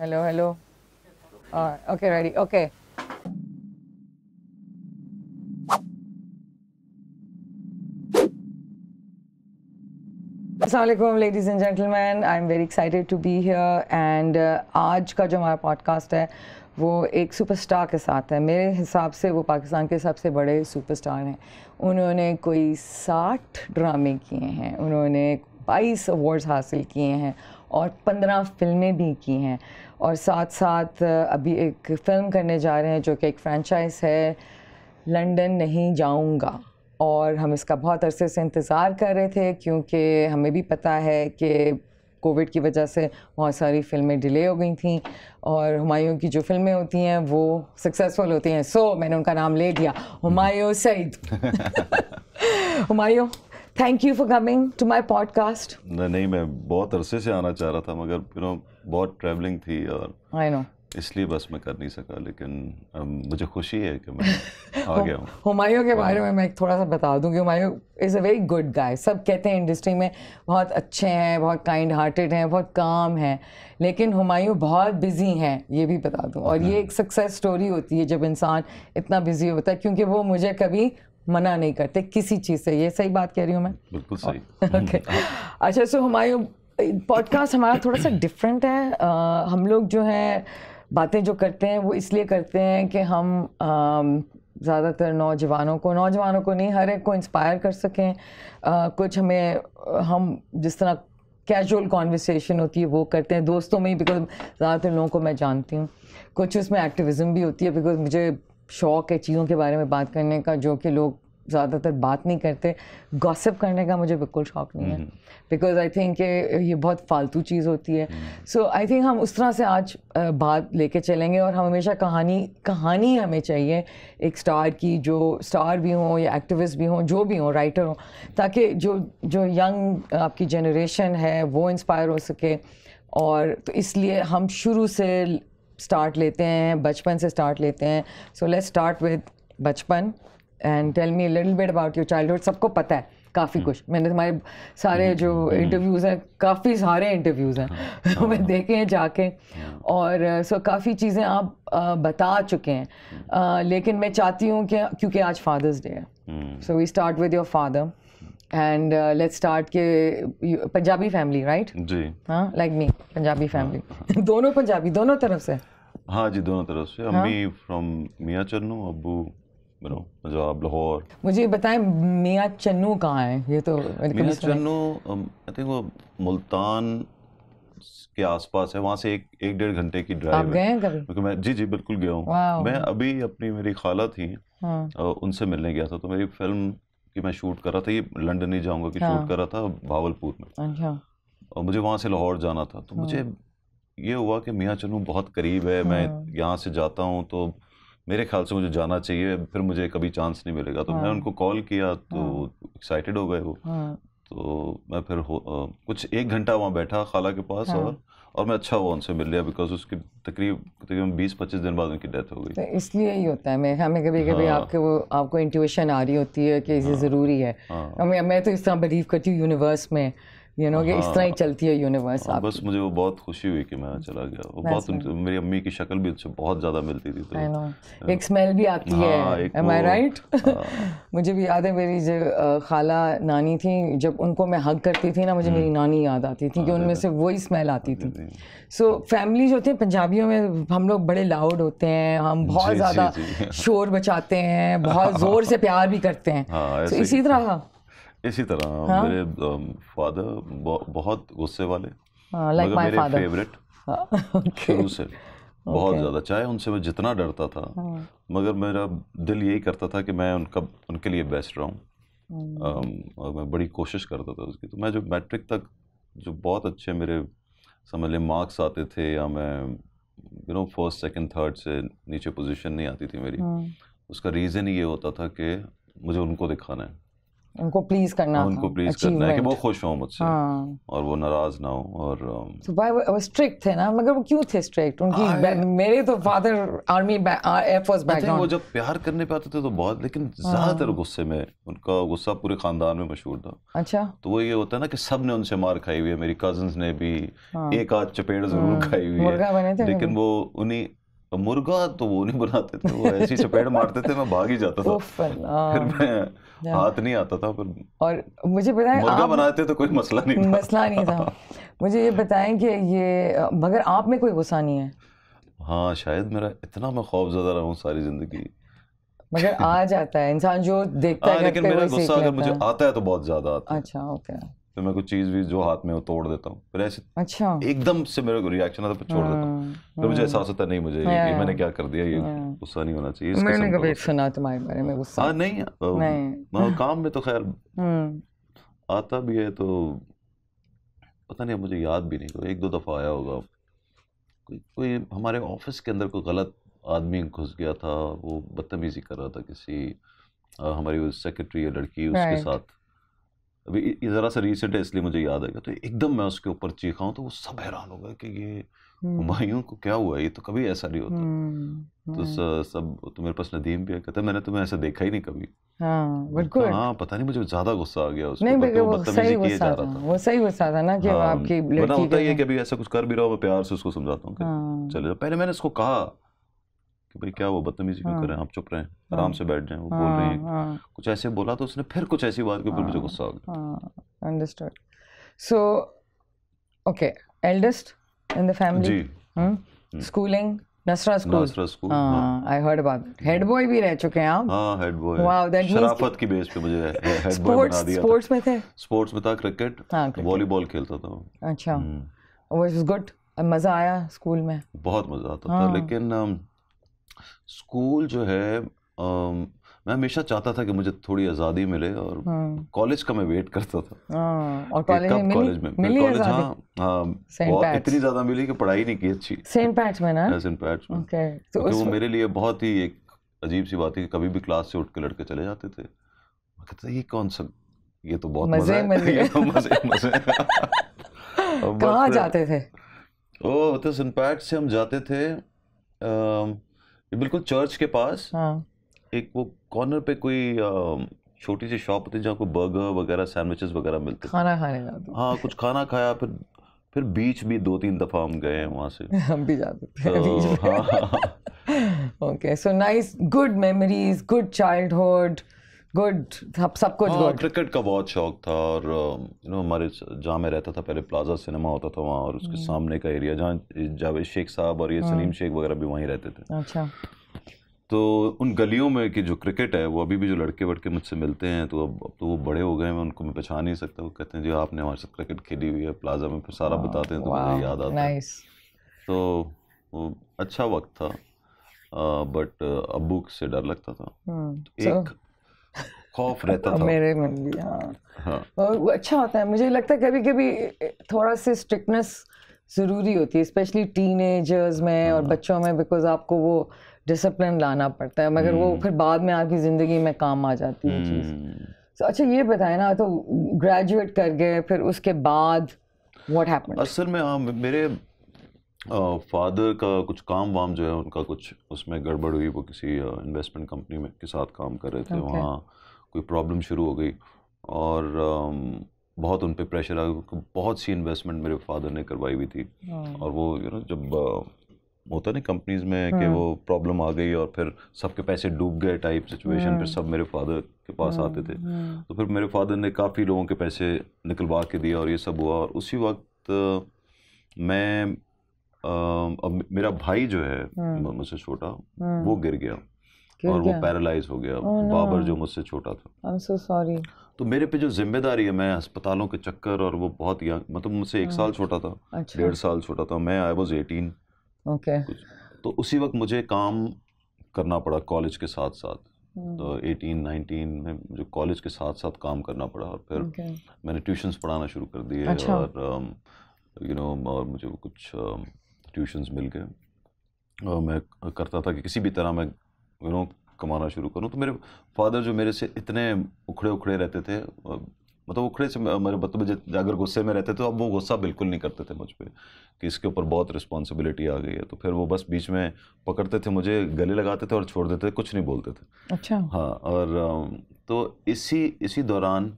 Hello hello okay okay, ready. Aslam ladies and gentleman I am very excited to be here and आज का जो हमारा podcast है वो एक सुपरस्टार के साथ है मेरे हिसाब से वो पाकिस्तान के सबसे बड़े सुपरस्टार हैं उन्होंने कोई साठ ड्रामे किए हैं उन्होंने बाईस अवार्ड्स हासिल किए हैं और पंद्रह फिल्में भी की हैं और साथ साथ अभी एक फ़िल्म करने जा रहे हैं जो कि एक फ्रेंचाइज़ है लंदन नहीं जाऊंगा और हम इसका बहुत अरसे से इंतज़ार कर रहे थे क्योंकि हमें भी पता है कि कोविड की वजह से बहुत सारी फिल्में डिले हो गई थी और हुमायूं की जो फिल्में होती हैं वो सक्सेसफुल होती हैं सो मैंने उनका नाम ले दिया Humayun Saeed Humayun thank you for coming to my podcast नहीं मैं बहुत अरसे से आना चाह रहा था मगर यू नो बहुत ट्रेवलिंग थी और आई नो इसलिए बस मैं कर नहीं सका लेकिन um, मुझे खुशी है कि मैं आ गया हूँ हुमायूं के बारे हाँ। में मैं थोड़ा सा बता दूँ कि Humayun is a very good guy सब कहते हैं इंडस्ट्री में बहुत अच्छे हैं बहुत काइंड हार्टेड हैं बहुत काम हैं लेकिन हुमायूं बहुत बिज़ी हैं ये भी बता दूँ और ये हाँ। एक सक्सेस स्टोरी होती है जब इंसान इतना बिज़ी होता है क्योंकि वो मुझे कभी मना नहीं करते किसी चीज़ से ये सही बात कह रही हूँ मैं बिल्कुल सही ओके अच्छा सो हमारे पॉडकास्ट हमारा थोड़ा सा डिफरेंट है आ, हम लोग जो हैं बातें जो करते हैं वो इसलिए करते हैं कि हम ज़्यादातर नौजवानों को नौजवानों को नहीं हर एक को इंस्पायर कर सकें आ, कुछ हमें हम जिस तरह कैजुअल कॉन्वर्सेशन होती है वो करते हैं दोस्तों में ही बिकॉज ज़्यादातर लोगों को मैं जानती हूँ कुछ उसमें एक्टिविज़म भी होती है बिकॉज मुझे शौक़ है चीज़ों के बारे में बात करने का जो कि लोग ज़्यादातर बात नहीं करते गॉसिप करने का मुझे बिल्कुल शौक नहीं है बिकॉज आई थिंक ये बहुत फालतू चीज़ होती है सो आई थिंक हम उस तरह से आज बात लेके चलेंगे और हम हमेशा कहानी कहानी हमें चाहिए एक स्टार की जो स्टार भी हों या एक्टिविस्ट भी हों जो भी हों राइटर हों ताकि जो जो यंग आपकी जनरेशन है वो इंस्पायर हो सके और तो इसलिए हम शुरू से स्टार्ट लेते हैं बचपन से स्टार्ट लेते हैं सो लेट्स स्टार्ट विद बचपन and tell me little bit about your child सबको पता है काफ़ी हम्म। कुछ मैंने तुम्हारे सारे हम्म, जो इंटरव्यूज़ हम्म। हैं काफ़ी सारे इंटरव्यूज़ हैं हाँ। मैं देखे हैं जाके हाँ। और सो काफ़ी चीज़ें आप बता चुके हैं लेकिन मैं चाहती हूँ कि क्योंकि आज फादर्स डे है so we start with your father and let start के पंजाबी फैमिली राइट जी हाँ लाइक मी पंजाबी फैमिली दोनों पंजाबी दोनों तरफ से हाँ जी दोनों तरफ से अम्मी हाँ। फ्रॉम मियाँ चन्नू अबू पंजाब लाहौर मुझे बताएं मियाँ चन्नू कहाँ है ये तो मियाँ चन्नू आई थिंक वो मुल्तान के आसपास है वहाँ से एक एक डेढ़ घंटे की ड्राइव आप गए हैं कभी मैं जी जी बिल्कुल गया हूँ मैं अभी अपनी मेरी खाला थी हाँ। उनसे मिलने गया था तो मेरी फिल्म कि मैं शूट कर रहा था ये लंदन नहीं जाऊंगा कि हाँ। शूट कर रहा था भावलपुर में अच्छा और मुझे वहाँ से लाहौर जाना था तो मुझे हाँ। ये हुआ कि मियाँ चनू बहुत करीब है मैं हाँ। यहाँ से जाता हूँ तो मेरे ख्याल से मुझे जाना चाहिए फिर मुझे कभी चांस नहीं मिलेगा तो मैं हाँ। उनको कॉल किया तो एक्साइटेड हो गए वो तो मैं फिर कुछ एक घंटा वहाँ बैठा खाला के पास और और मैं अच्छा हुआ उनसे मिल लिया बिकॉज उसके तकरीब तकरीबन बीस पच्चीस दिन बाद उनकी डेथ हो गई तो इसलिए ही होता है मैं हमें कभी कभी हाँ। आपके वो आपको इंट्यूशन आ रही होती है कि इसे हाँ। ज़रूरी है हाँ। मैं मैं तो इस तरह बिलीव करती हूँ यूनिवर्स में यू नो इस तरह ही हाँ। चलती है यूनिवर्स हाँ, आप बस मुझे वो बहुत खुशी हुई कि मैं चला गया वो बहुत मेरी अम्मी की शक्ल भी उससे बहुत ज़्यादा मिलती थी तो नो एक स्मेल भी आती हाँ, है एम आई राइट मुझे भी याद है मेरी जो खाला नानी थी जब उनको मैं हक करती थी ना मुझे मेरी हम्म। नानी याद आती थी कि उनमें से वही स्मेल आती थी सो जो होती है पंजाबियों में हम लोग बड़े लाउड होते हैं हम बहुत ज़्यादा शोर बचाते हैं बहुत ज़ोर से प्यार भी करते हैं इसी तरह इसी तरह हाँ? मेरे फादर बहुत गुस्से वाले लाइक माय फादर फेवरेट शुरू से बहुत okay. ज़्यादा चाहे उनसे मैं जितना डरता था हाँ. मगर मेरा दिल यही करता था कि मैं उनका उनके लिए बेस्ट रहूँ hmm. और मैं बड़ी कोशिश करता था उसकी तो मैं जो मैट्रिक तक जो बहुत अच्छे मेरे समझ लें मार्क्स आते थे या मैं you know first second third से नीचे पोजीशन नहीं आती थी मेरी हाँ। उसका रीज़न ये होता था कि मुझे उनको दिखाना है उनको प्लीज करना हाँ, उनको प्लीज करना है कि वो खुश हो मुझसे हाँ। और वो नाराज ना हो और um, तो भाई वो स्ट्रिक्ट थे ना मगर वो क्यों थे स्ट्रिक्ट उनकी मेरे तो फादर आर्मी एयरफोर्स बैकग्राउंड वो जब प्यार करने पे आते थे तो बहुत लेकिन ज्यादातर हाँ। गुस्से में उनका गुस्सा पूरे खानदान में मशहूर था अच्छा तो वो ये होता है ना कि सब ने उनसे मार खाई हुई है मेरी कजन ने भी हाँ। एक आध चपेट जरूर खाई हुई है लेकिन वो उन्हीं मुर्गा तो वो नहीं बनाते थे वो ऐसी चपेट मारते थे मैं भाग ही जाता था फिर मैं हाथ नहीं आता था पर और मुझे बताएं मुर्गा बनाते तो कोई मसला नहीं था मसला नहीं था मुझे ये बताएं कि ये मगर आप में कोई गुस्सा नहीं है हाँ शायद मेरा इतना मैं खौफ ज्यादा रहा हूँ सारी जिंदगी मगर आ जाता है इंसान जो देखता हाँ, है लेकिन मेरा गुस्सा अगर मुझे आता है तो बहुत ज्यादा आता है अच्छा ओके फिर तो मैं कुछ चीज़ भी जो हाथ में हो तोड़ देता हूँ फिर ऐसे अच्छा एकदम से मेरे को रिएक्शन आता फिर छोड़ देता हूँ फिर हाँ, मुझे हाँ। एहसास होता है नहीं मुझे ये हाँ। मैंने क्या कर दिया ये गुस्सा नहीं होना चाहिए मैंने कभी सुना तुम्हारे बारे में गुस्सा हाँ नहीं काम में तो खैर हम्म। आता भी है तो पता नहीं मुझे याद भी नहीं तो एक दो दफ़ा आया होगा कोई कोई हमारे ऑफिस के अंदर कोई गलत आदमी घुस गया था वो बदतमीजी कर रहा था किसी आ, हमारी वो सेक्रेटरी लड़की उसके साथ अभी ये ज़रा सा रिसेंट है इसलिए मुझे याद आएगा तो एकदम मैं उसके ऊपर चीखा हूँ तो वो सब हैरान हो गए कि ये हम्म। हुमायूं को क्या हुआ ये तो कभी ऐसा नहीं होता हम्म, तो हम्म। सब तो मेरे पास नदीम भी है कहता मैंने तुम्हें ऐसा देखा ही नहीं कभी हाँ बिल्कुल हाँ पता नहीं मुझे ज्यादा गुस्सा आ गया उसको नहीं तो वो सही गुस्सा था वो सही गुस्सा था ना कि हाँ, आपकी लड़की होता है कि अभी ऐसा कुछ कर भी रहा हूँ प्यार से उसको समझाता हूँ हाँ। चले जाओ पहले मैंने उसको कहा कि भाई क्या हुआ बदतमीजी क्यों कर रहे हैं आप चुप रहे हैं हाँ। आराम से बैठ जाएं वो बोल रही है हाँ, हाँ। कुछ ऐसे बोला तो उसने फिर कुछ ऐसी बात के ऊपर मुझे गुस्सा आ गया understood so okay eldest in the family जी schooling Nasra school Nasra school I heard about head boy भी रह चुके हैं आप हां हेड बॉय वाओ दैट शराफत की बेस पे मुझे हेड बॉय बना दिया स्पोर्ट्स में थे स्पोर्ट्स में था क्रिकेट वॉलीबॉल खेलता था अच्छा वाज गुड मजा आया स्कूल में बहुत मजा आता था लेकिन um, स्कूल जो है आ, मैं हमेशा चाहता था कि मुझे थोड़ी आज़ादी मिले और हाँ। कॉलेज का मैं वेट करता था हाँ, और कॉलेज में कॉलेज में मिली कॉलेज हाँ हाँ बहुत पैट्स। इतनी ज़्यादा मिली कि पढ़ाई नहीं की अच्छी सेंट पैट्स में ना सेंट हाँ, पैट्स में तो वो मेरे लिए बहुत ही एक अजीब सी बात थी कि कभी भी क्लास से उठ के लड़के चले जाते थे मैं ये कौन सा ये तो बहुत मजे मजे। ये तो मजे मजे कहाँ जाते थे ओ तो सिनपैट से हम जाते थे आ, ये बिल्कुल चर्च के पास हाँ. एक वो कॉर्नर पे कोई छोटी सी शॉप होती है जहाँ कोई बर्गर वगैरह सैंडविचेस वगैरह मिलते खाना खाने जाते हाँ कुछ खाना खाया फिर फिर बीच भी दो तीन दफा हम गए हैं वहाँ से हम भी जाते थे okay so nice good memories good childhood good सब सब कुछ गुड हाँ, क्रिकेट का बहुत शौक था और यू um, नो हमारे जहाँ मैं रहता था पहले प्लाजा सिनेमा होता था वहाँ और उसके hmm. सामने का एरिया जहाँ जावेद शेख साहब और ये hmm. सलीम शेख वगैरह भी वहीं रहते थे अच्छा तो उन गलियों में कि जो क्रिकेट है वो अभी भी जो लड़के वड़के मुझसे मिलते हैं तो अब अब तो वो बड़े हो गए हैं उनको मैं पहचान नहीं सकता वो कहते हैं जी आपने हमारे साथ क्रिकेट खेली हुई है प्लाजा में फिर सारा बताते हैं तो मुझे याद आता है तो वो अच्छा वक्त था बट uh, uh, अबू से डर लगता था hmm. तो एक खौफ रहता था मेरे मन भी हाँ, हाँ। और अच्छा होता है मुझे लगता है कभी कभी थोड़ा सी स्ट्रिक्टनेस ज़रूरी होती है स्पेशली टीन एजर्स में और हाँ। बच्चों में बिकॉज आपको वो डिसिप्लिन लाना पड़ता है मगर वो हम्म। फिर बाद में आपकी ज़िंदगी में काम आ जाती है चीज़ हम्म। तो अच्छा ये बताए ना तो ग्रेजुएट कर गए फिर उसके बाद व्हाट हैपेंड असल में हाँ मेरे फादर का कुछ काम वाम जो है उनका कुछ उसमें गड़बड़ हुई वो किसी इन्वेस्टमेंट कंपनी में के साथ काम कर रहे थे okay. वहाँ कोई प्रॉब्लम शुरू हो गई और बहुत उन पर प्रेशर आ बहुत सी इन्वेस्टमेंट मेरे फादर ने करवाई हुई थी हाँ। और वो यू नो जब होता ना कंपनीज में कि हाँ। वो प्रॉब्लम आ गई और फिर सबके पैसे डूब गए टाइप सिचुएशन पर सब मेरे फादर के पास आते थे हाँ, तो फिर मेरे फादर ने काफ़ी लोगों के पैसे निकलवा के दिया और ये सब हुआ और उसी वक्त मैं अब मेरा भाई जो है मुझसे छोटा वो गिर गया और वो पैरालाइज हो गया बाबर जो मुझसे छोटा था आई एम सो सॉरी तो मेरे पे जो जिम्मेदारी है मैं अस्पतालों के चक्कर और वो बहुत यंग मतलब मुझसे एक हाँ। साल छोटा था अच्छा। डेढ़ साल छोटा था मैं आई वॉज एटीन ओके तो उसी वक्त मुझे काम करना पड़ा कॉलेज के साथ साथ हम्म। तो एटीन नाइनटीन में जो कॉलेज के साथ साथ काम करना पड़ा और फिर okay. मैंने ट्यूशन्स पढ़ाना शुरू कर दिए अच्छा। और यू um, नो और मुझे कुछ um, ट्यूशन्स मिल गए और मैं करता था कि किसी भी तरह मैं यू नो कमाना शुरू करूँ तो मेरे फादर जो मेरे से इतने उखड़े उखड़े रहते थे मतलब उखड़े से मेरे बच्चों अगर गुस्से में रहते थे तो अब वो गुस्सा बिल्कुल नहीं करते थे मुझ पर कि इसके ऊपर बहुत रिस्पॉन्सिबिलिटी आ गई है तो फिर वो बस बीच में पकड़ते थे मुझे गले लगाते थे और छोड़ देते थे कुछ नहीं बोलते थे अच्छा हाँ और तो इसी इसी दौरान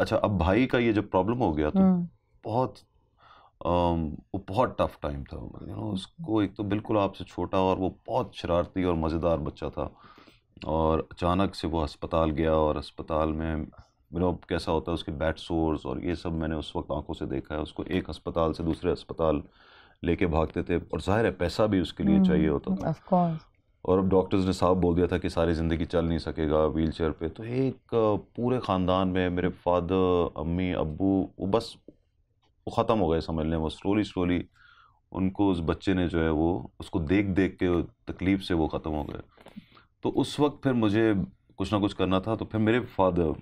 अच्छा अब भाई का ये जब प्रॉब्लम हो गया तो हाँ। बहुत Um, वो बहुत टफ़ टाइम था यू नो उसको हम्म। एक तो बिल्कुल आपसे छोटा और वो बहुत शरारती और मज़ेदार बच्चा था और अचानक से वो अस्पताल गया और अस्पताल में मेरा अब कैसा होता है उसके बैट सोर्स और ये सब मैंने उस वक्त आंखों से देखा है उसको एक अस्पताल से दूसरे अस्पताल लेके भागते थे और ज़ाहिर है पैसा भी उसके लिए चाहिए होता हम्म, था और अब डॉक्टर्स ने साफ बोल दिया था कि सारी ज़िंदगी चल नहीं सकेगा व्हील चेयर पर तो एक पूरे ख़ानदान में मेरे फादर अम्मी अबू वो बस वो ख़त्म हो गए समझ लें वो स्लोली स्लोली उनको उस बच्चे ने जो है वो उसको देख देख के तकलीफ़ से वो ख़त्म हो गए तो उस वक्त फिर मुझे कुछ ना कुछ करना था तो फिर मेरे फादर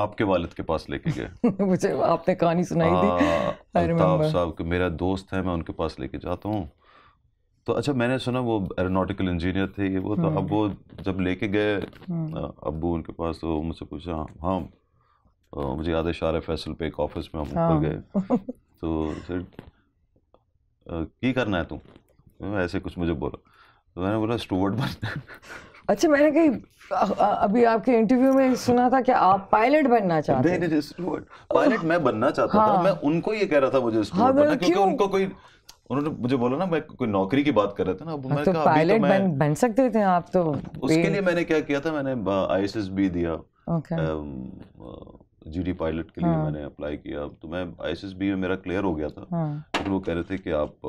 आपके वालिद के पास लेके गए मुझे आपने कहानी सुनाई थी हाँ, अल्ताफ साहब के मेरा दोस्त है मैं उनके पास लेके जाता हूँ तो अच्छा मैंने सुना वो एरोनोटिकल इंजीनियर थे ये वो तो हम्म। अब वो जब लेके गए हम्म। अबू उनके पास तो मुझसे पूछा हाँ और मुझे याद है शार फैसल पे एक ऑफिस में हम ऊपर हाँ। गए तो फिर की करना है तुम ऐसे कुछ मुझे बोला तो मैंने बोला स्टूवर्ड बन अच्छा मैंने कहीं अभी आपके इंटरव्यू में सुना था कि आप पायलट बनना चाहते हैं नहीं नहीं स्टूवर्ट पायलट मैं बनना चाहता हाँ। था मैं उनको ये कह रहा था मुझे स्टूवर्ट हाँ, बनना मतलब क्योंकि उनको कोई उन्होंने मुझे बोला ना मैं कोई नौकरी की बात कर रहे थे ना अब हाँ, मैंने तो, तो पायलट तो बन, बन सकते थे आप तो उसके लिए मैंने क्या किया था मैंने आईएसएस भी दिया जीडी पायलट के लिए हाँ। मैंने अप्लाई किया तो मैं आईएसएसबी में मेरा क्लियर हो गया था हाँ। तो वो कह रहे थे कि आप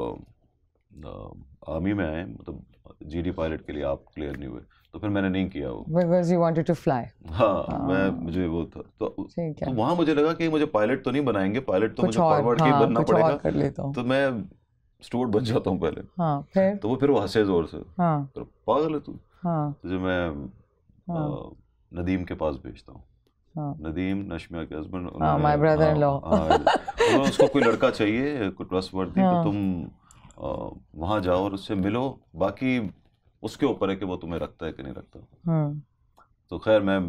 आर्मी में आए मतलब जीडी पायलट के लिए आप क्लियर नहीं हुए तो फिर मैंने नहीं किया वो because you wanted to fly हां मैं मुझे वो था तो, तो वहां मुझे लगा कि मुझे पायलट तो नहीं बनाएंगे पायलट तो मुझे फॉरवर्ड के हाँ, बनना पड़ेगा तो मैं स्टूडेंट बन जाता हूँ पहले हाँ, फिर? तो वो फिर वो हंसे जोर से हाँ, तो पागल है तू हाँ, तुझे मैं हाँ, नदीम के पास भेजता हूँ हाँ। नदीम नशमिया के husband my brother in law उसको कोई लड़का चाहिए ट्रस्ट तो हाँ। तुम वहां जाओ और उससे मिलो बाकी उसके ऊपर है कि वो तुम्हें रखता है कि नहीं रखता हाँ। तो खैर मैं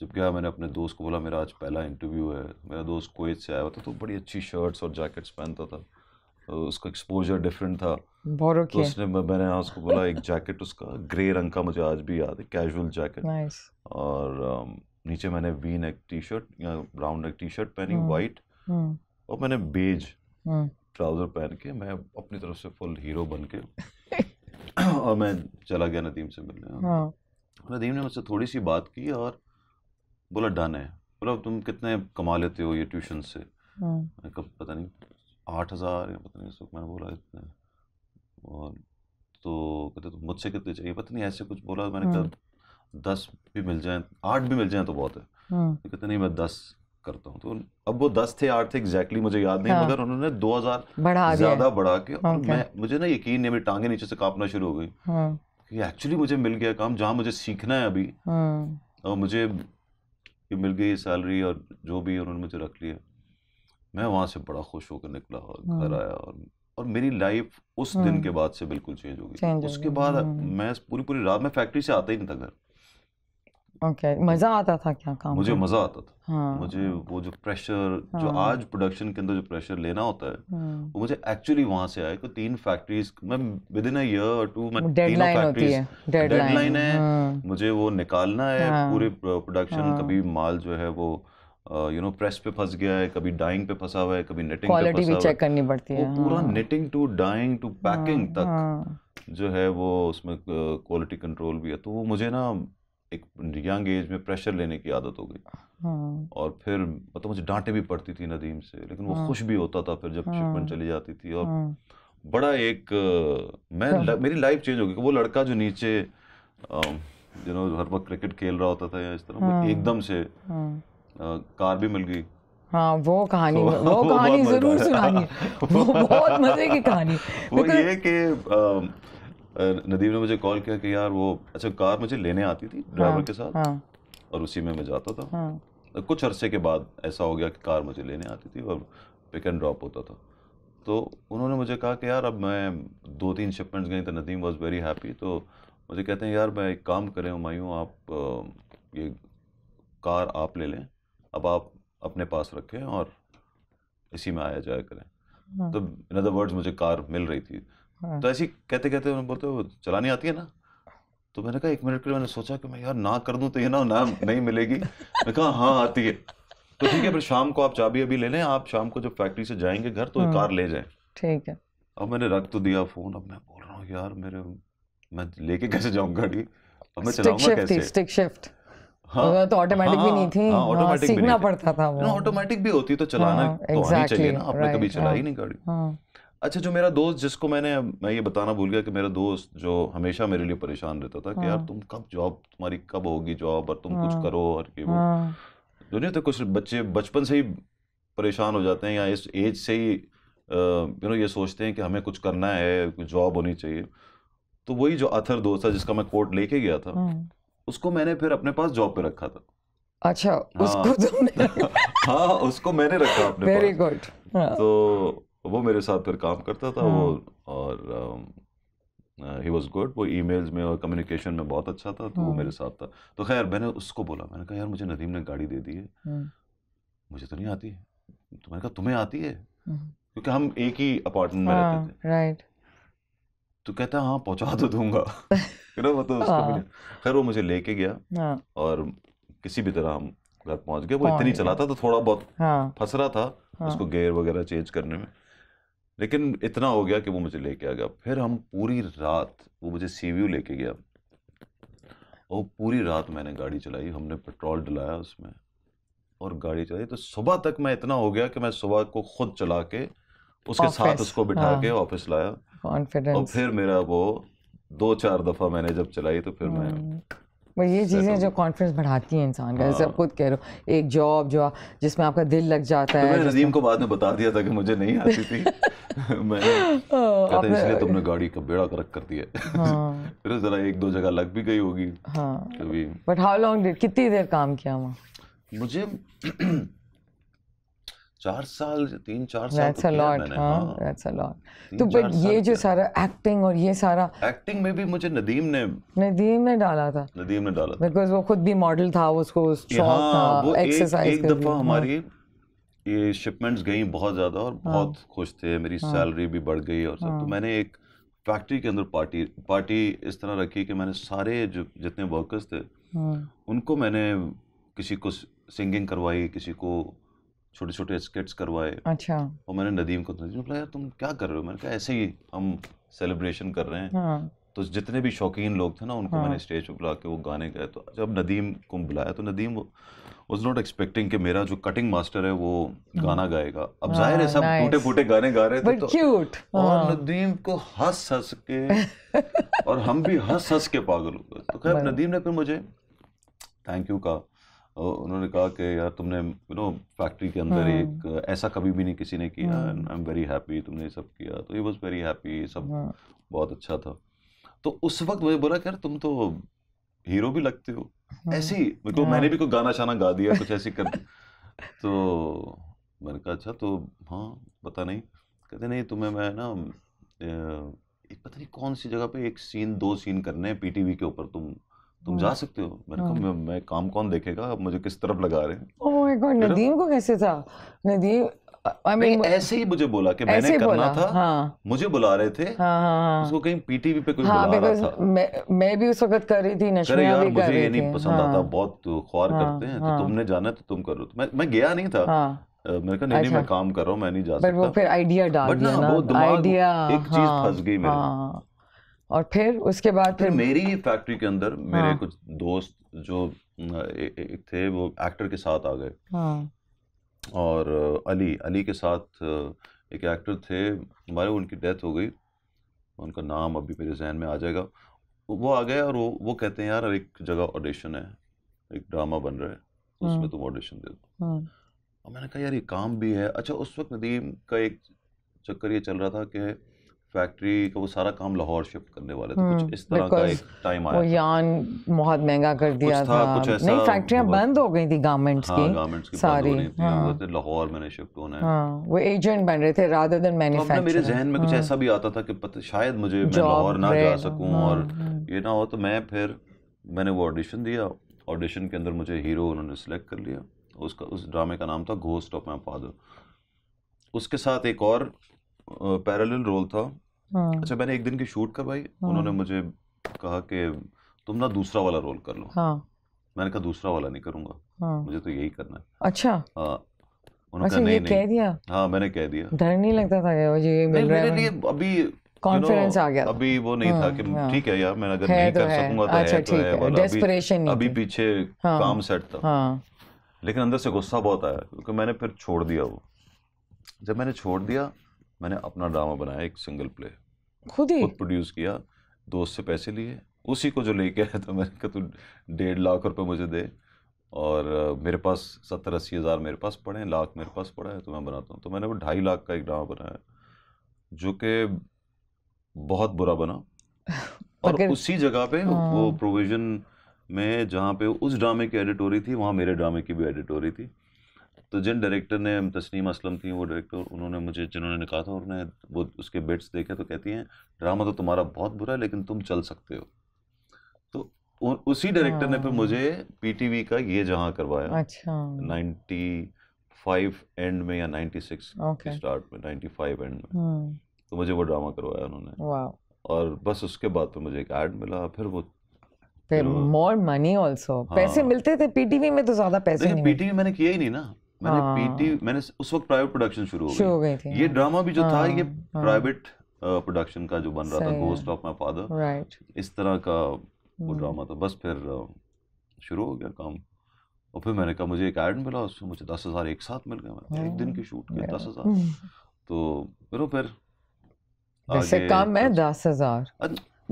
जब गया मैंने अपने दोस्त को बोला मेरा आज पहला इंटरव्यू है मेरा दोस्त कोएत से आया हुआ था तो बड़ी अच्छी शर्ट्स और जैकेट्स पहनता था उसका एक्सपोजर डिफरेंट था तो उसने मैंने उसको बोला एक जैकेट उसका ग्रे रंग का मुझे आज भी याद है कैजुअल जैकेट और नीचे मैंने वी नेक टी शर्ट या ब्राउन नेक टी शर्ट पहनी वाइट हम्म, हम्म। और मैंने बेज ट्राउजर हम्म। पहन के मैं अपनी तरफ से फुल हीरो बन के और मैं चला गया नदीम से मिलने हाँ। नदीम ने मुझसे थोड़ी सी बात की और बोला डन है बोला तुम कितने कमा लेते हो ये ट्यूशन से हाँ। कब पता नहीं आठ हज़ार या पता नहीं सब मैंने बोला इतने और तो कहते तो मुझसे कितने चाहिए पता नहीं ऐसे कुछ बोला मैंने कहा हाँ। दस भी मिल जाए आठ भी मिल जाए तो बहुत है तो कहते नहीं मैं दस करता हूँ तो अब वो दस थे आठ थे एग्जैक्टली मुझे याद नहीं हाँ। मगर उन्होंने दो हजार ज्यादा बढ़ा के और मैं मुझे ना यकीन नहीं मेरी टांगे नीचे से कांपना शुरू हो गई कि हाँ। एक्चुअली मुझे मिल गया काम जहाँ मुझे सीखना है अभी और हाँ। मुझे मिल गई सैलरी और जो भी उन्होंने मुझे रख लिया मैं वहाँ से बड़ा खुश होकर निकला और घर आया और और मेरी लाइफ उस दिन के बाद से बिल्कुल चेंज हो गई उसके बाद मैं पूरी पूरी रात मैं फैक्ट्री से आता ही नहीं था घर ओके okay. मजा आता था क्या काम मुझे मजा आता था हाँ। मुझे वो जो प्रेशर हाँ। जो आज प्रोडक्शन के अंदर जो प्रेशर लेना होता है हाँ। वो मुझे एक्चुअली वहां से आया कि तीन फैक्ट्रीज मैं विद इन ईयर और टू मैं डेडलाइन होती है डेडलाइन है हाँ। मुझे वो निकालना है हाँ। पूरे प्रोडक्शन हाँ। कभी माल जो है वो यू नो प्रेस पे फंस गया है कभी डाइंग पे फंसा हुआ है कभी नेटिंग पे फंसा हुआ है चेक करनी पड़ती है पूरा knitting to dyeing to packing तक हाँ। जो है वो उसमें क्वालिटी कंट्रोल भी है तो वो मुझे ना एक यंग एज में प्रेशर लेने की आदत हो गई हाँ। और फिर मतलब तो मुझे डांटे भी पड़ती थी नदीम से लेकिन हाँ। वो खुश भी होता था फिर जब हाँ। शिपमेंट चली जाती थी और हाँ। बड़ा एक मैं ल, मेरी लाइफ चेंज हो गई वो लड़का जो नीचे यू नो हर वक्त क्रिकेट खेल रहा होता था या इस तरह हाँ। एकदम से आ, हाँ। कार भी मिल गई हाँ वो कहानी so, तो वो, वो कहानी जरूर सुनानी वो बहुत मजे की कहानी वो ये कि नदीम ने मुझे कॉल किया कि यार वो अच्छा कार मुझे लेने आती थी हाँ, ड्राइवर हाँ, के साथ हाँ, और उसी में मैं जाता था हाँ, तो कुछ अरसे के बाद ऐसा हो गया कि कार मुझे लेने आती थी और पिक एंड ड्रॉप होता था तो उन्होंने मुझे कहा कि यार अब मैं दो तीन शिपमेंट्स गई तो नदीम वॉज वेरी हैप्पी तो मुझे कहते हैं यार मैं एक काम करें हमायूँ आप ये कार आप ले लें अब आप अपने पास रखें और इसी में आया जाया करें हाँ। तो इन अदर वर्ड्स मुझे कार मिल रही थी हाँ। तो ऐसे कहते कहते उन्होंने बोलते वो चलानी आती है ना तो मैंने कहा एक मिनट के लिए मैंने सोचा कि मैं यार ना कर दूं तो ये ना ना नहीं मिलेगी मैं कहा हाँ आती है तो ठीक है फिर शाम को आप चाबी अभी ले लें आप शाम को जब फैक्ट्री से जाएंगे घर तो हाँ। कार ले जाए ठीक है अब मैंने रख तो दिया फोन अब मैं बोल रहा हूँ यार मेरे मैं लेके कैसे जाऊँ गाड़ी अब मैं चलाऊंगा कैसे हाँ, तो ऑटोमेटिक हाँ, भी नहीं हाँ, थी हाँ, हाँ, सीखना पड़ता था वो ऑटोमेटिक भी होती तो चलाना हाँ, तो आनी चाहिए ना आपने कभी चलाई नहीं गाड़ी अच्छा जो मेरा दोस्त जिसको मैंने मैं ये बताना भूल गया कि मेरा दोस्त जो हमेशा मेरे लिए परेशान रहता था कि यार हाँ। तुम कब जॉब तुम्हारी कब होगी जॉब और तुम कुछ हाँ। करो और ये वो जो नहीं होते कुछ बच्चे बचपन से ही परेशान हो जाते हैं या इस एज से ही यू नो ये सोचते हैं कि हमें कुछ करना है कुछ जॉब होनी चाहिए तो वही जो अथर दोस्त था जिसका मैं कोर्ट लेके गया था हाँ। उसको मैंने फिर अपने पास जॉब पे रखा था अच्छा हाँ, उसको तुमने हाँ उसको मैंने रखा अपने वेरी गुड तो तो वो मेरे साथ फिर काम करता था वो हाँ। और ही वॉज गुड वो ईमेल्स में और कम्युनिकेशन में बहुत अच्छा था तो वो मेरे हाँ। साथ था तो खैर मैंने उसको बोला मैंने कहा यार मुझे नदीम ने गाड़ी दे दी है हाँ। मुझे तो नहीं आती है तो मैंने कहा तुम्हें आती है क्योंकि हम एक ही अपार्टमेंट में रहते थे राइट तो कहता हाँ पहुंचा तो दूंगा वो मतलब तो खैर वो मुझे लेके गया और किसी भी तरह हम घर पहुंच गए वो इतनी चलाता तो थोड़ा बहुत फंस रहा था उसको गेयर वगैरह चेंज करने में लेकिन इतना हो गया कि वो मुझे लेके आ गया फिर हम पूरी रात वो मुझे सी व्यू लेके गया और पूरी रात मैंने गाड़ी चलाई हमने पेट्रोल डलाया उसमें और गाड़ी चलाई तो सुबह तक मैं इतना हो गया कि मैं सुबह को खुद चला के उसके office, साथ उसको बिठा हाँ, के ऑफिस लाया और फिर मेरा वो दो चार दफ़ा मैंने जब चलाई तो फिर मैं हम्म। वो ये चीज़ें जो कॉन्फिडेंस बढ़ाती हैं इंसान का जैसे आप हाँ। खुद कह रहे हो एक जॉब जो जिसमें आपका दिल लग जाता तो है नजीम को बाद में बता दिया था कि मुझे नहीं आती थी मैंने हाँ, इसलिए तुमने गाड़ी का बेड़ा करक कर दिया हाँ। फिर जरा एक दो जगह लग भी गई होगी बट हाउ लॉन्ग कितनी देर काम किया वहाँ मुझे चार साल तीन चार साल that's तो a lot, हाँ, हाँ, that's a lot. तो बट ये जो सारा एक्टिंग और ये सारा एक्टिंग में भी मुझे नदीम ने नदीम ने डाला था नदीम ने डाला था बिकॉज वो खुद भी मॉडल था उसको शौक हाँ, था एक्सरसाइज एक, एक दफा हमारी हाँ। ये शिपमेंट्स गई बहुत ज़्यादा और हाँ। बहुत खुश थे मेरी सैलरी भी बढ़ गई और सब तो मैंने एक फैक्ट्री के अंदर पार्टी पार्टी इस तरह रखी कि मैंने सारे जो जितने वर्कर्स थे उनको मैंने किसी को सिंगिंग करवाई किसी को छोटे छोटे स्केट्स करवाए अच्छा और मैंने नदीम को तो नदीम बोला यार तुम क्या कर रहे हो मैंने कहा ऐसे ही हम सेलिब्रेशन कर रहे हैं हाँ। तो जितने भी शौकीन लोग थे ना उनको हाँ। मैंने स्टेज पर बुला के वो गाने गए तो जब नदीम को बुलाया तो नदीम वॉज नॉट एक्सपेक्टिंग कि मेरा जो कटिंग मास्टर है वो हाँ। गाना गाएगा अब हाँ, जाहिर है सब टूटे फूटे गाने गा रहे थे तो क्यूट और हाँ। नदीम को हंस हंस के और हम भी हंस हंस के पागल हो गए तो खैर नदीम ने फिर मुझे थैंक यू कहा उन्होंने कहा कि यार तुमने यू नो फैक्ट्री के अंदर हाँ। एक ऐसा कभी भी नहीं किसी ने किया आई एम वेरी हैप्पी तुमने ये सब किया तो ये वॉज वेरी हैप्पी सब हाँ। बहुत अच्छा था तो उस वक्त मुझे बोला यार तुम तो हीरो भी लगते हो हाँ। ऐसे ही मैंने भी कोई गाना शाना गा दिया कुछ ऐसी कर तो मैंने कहा अच्छा तो हाँ पता नहीं कहते नहीं तुम्हें मैं ना एक पता नहीं कौन सी जगह पे एक सीन दो सीन करने हैं पीटीवी के ऊपर तुम तुम जा सकते हो मैंने कहा हाँ। मैं, मैं काम कौन देखेगा मुझे किस तरफ लगा रहे हैं ओह oh नदीम को कैसे था नदीम I mean, ऐसे ही मुझे बोला कि मैंने करना बोला, था हाँ, मुझे बुला रहे थे हाँ, हाँ, हाँ. उसको कहीं पीटीवी पे कुछ हाँ, बुला रहा था मैं, मैं भी उस वक्त कर रही थी नशे यार भी मुझे ये नहीं पसंद हाँ, आता बहुत ख्वार हाँ, करते हैं तो हाँ। तुमने जाना तो तुम करो तो मैं मैं गया नहीं था हाँ, मैंने कहा नहीं नहीं मैं अच्छा। काम कर रहा हूँ मैं नहीं जा सकता बट वो फिर आइडिया डाल दिया ना आइडिया एक चीज हाँ, फंस गई मेरे और फिर उसके बाद फिर मेरी फैक्ट्री के अंदर मेरे हाँ। कुछ दोस्त जो एक थे वो एक्टर के साथ आ गए हाँ। और अली अली के साथ एक एक्टर थे हमारे उनकी डेथ हो गई उनका नाम अभी मेरे जहन में आ जाएगा वो आ गए और वो वो कहते हैं यार एक जगह ऑडिशन है एक ड्रामा बन रहा है उसमें हाँ। तुम ऑडिशन दे दो हाँ। और मैंने कहा यार ये काम भी है अच्छा उस वक्त नदीम का एक चक्कर ये चल रहा था कि फैक्ट्री का वो सारा काम लाहौर शिफ्ट करने वाले थे कुछ हम्म, इस तरह का एक टाइम आया वो यान बहुत महंगा कर दिया कुछ था, था कुछ ऐसा नहीं फैक्ट्रियां बंद हो गई थी गारमेंट्स हाँ, की गारमेंट्स की सारी हाँ, तो लाहौर मैंने शिफ्ट होना है हाँ, वो एजेंट बन रहे थे रादर देन मैन्युफैक्चरर मेरे जहन में कुछ हाँ। ऐसा भी आता था कि शायद मुझे मैं लाहौर ना जा सकूं हाँ। और ये ना हो तो मैं फिर मैंने वो ऑडिशन दिया ऑडिशन के अंदर मुझे हीरो उन्होंने सेलेक्ट कर लिया उसका उस ड्रामे का नाम था घोस्ट ऑफ माई फादर उसके साथ एक और पैरेलल रोल था हाँ. अच्छा मैंने एक दिन की शूट करवाई हाँ. उन्होंने मुझे कहा कि तुम ना दूसरा वाला रोल कर लो हाँ. मैंने कहा दूसरा वाला नहीं करूंगा हाँ. मुझे तो यही करना है अच्छा हाँ अच्छा, नहीं, कह दिया हाँ मैंने कह दिया डर नहीं लगता था मुझे ये मिल रहा है अभी कॉन्फिडेंस आ गया अभी वो नहीं था हाँ, कि हाँ। ठीक है यार मैं अगर नहीं तो कर सकूंगा तो है डेस्परेशन अच्छा, तो अभी पीछे हाँ। काम सेट था लेकिन अंदर से गुस्सा बहुत आया क्योंकि मैंने फिर छोड़ दिया वो जब मैंने छोड़ दिया मैंने अपना ड्रामा बनाया एक सिंगल प्ले खुद ही खुद प्रोड्यूस किया दोस्त से पैसे लिए उसी को जो लेके आया था मैंने कहा तू डेढ़ लाख रुपए मुझे दे और मेरे पास सत्तर अस्सी हज़ार मेरे पास पड़े हैं लाख मेरे पास पड़ा है तो मैं बनाता हूँ तो मैंने वो ढाई लाख का एक ड्रामा बनाया जो कि बहुत बुरा बना और उसी जगह पे हाँ। वो प्रोविज़न में जहाँ पे उस ड्रामे की एडिट हो रही थी वहाँ मेरे ड्रामे की भी एडिट हो रही थी तो जिन डायरेक्टर ने तस्नीम असलम थी वो डायरेक्टर उन्होंने मुझे जिन्होंने कहा था उन्होंने वो उसके बेट्स देखे तो कहती हैं ड्रामा तो तुम्हारा बहुत बुरा है लेकिन तुम चल सकते हो तो उसी डायरेक्टर ने फिर हाँ। मुझे पीटीवी का ये जहां करवाया अच्छा 95 एंड में या 96 सिक्स स्टार्ट में 95 एंड में हम्म। तो मुझे वो ड्रामा करवाया उन्होंने और बस उसके बाद तो मुझे एक एड मिला फिर वो फिर मोर मनी आल्सो पैसे मिलते थे पीटीवी में तो ज्यादा पैसे नहीं पीटीवी मैंने किया ही नहीं ना मैंने हाँ। पीटी मैंने उस वक्त प्राइवेट प्रोडक्शन शुरू हो गई थी ये ड्रामा हाँ। भी जो था हाँ, ये प्राइवेट प्रोडक्शन का जो बन रहा था ghost of my father right इस तरह का वो ड्रामा हम्म। था बस फिर शुरू हो गया काम और फिर मैंने कहा मुझे एक एड मिला उसमें मुझे दस हज़ार एक साथ मिल गए एक दिन की शूट के दस हज़ार हम्म। तो फिर फिर वैसे कम है दस हज़ार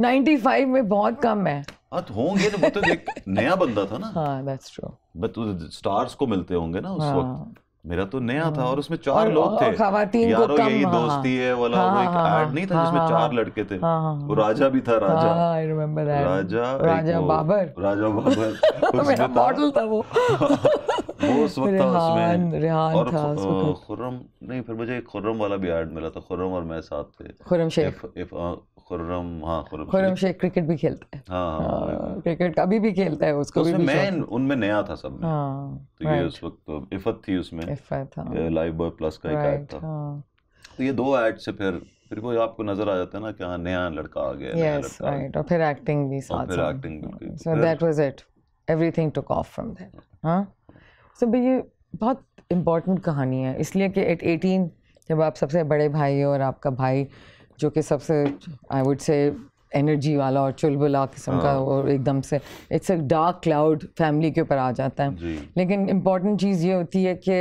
95 में बहुत कम है हाँ, तो होंगे तो तो एक नया बंदा था ना हाँ दैट्स ट्रू बट स्टार्स को मिलते होंगे ना उस हाँ. वक्त मेरा तो नया था हाँ। और उसमें चार लोग थे खातन कम यही हाँ, दोस्ती है वाला वो एक ऐड नहीं था जिसमें चार लड़के थे वो राजा भी था राजा आई रिमेम्बर दैट राजा राजा बाबर राजा बाबर उसमें मॉडल था वो वो उस वक्त था उसमें रिहान और था खुर्रम नहीं फिर मुझे एक खुर्रम वाला भी ऐड मिला था खुर्रम और मैं साथ थे खुर्रम शेख इफ खुर्रम हाँ खुर्रम खुर्रम शेख क्रिकेट भी खेलते हैं हाँ, हाँ, हाँ, हाँ, हाँ। क्रिकेट अभी भी खेलता है उसको भी मैं उनमें नया था सब में हाँ, तो ये उस वक्त तो इफत थी उसमें इफत हाँ, लाइव बॉय प्लस का एक ऐड था हाँ, तो ये दो ऐड से फिर फिर वो आपको नजर आ जाता है ना कि हाँ नया लड़का आ गया यस राइट और फिर एक्टिंग भी साथ फिर acting so that was it everything took off from there हां सो भी ये बहुत इम्पॉर्टेंट कहानी है इसलिए कि एट एटीन जब आप सबसे बड़े भाई हो और आपका भाई जो कि सबसे आई वुड से एनर्जी वाला और चुलबुला किस्म का हाँ। और एकदम से it's a dark cloud family के ऊपर आ जाता है लेकिन इम्पॉर्टेंट चीज़ ये होती है कि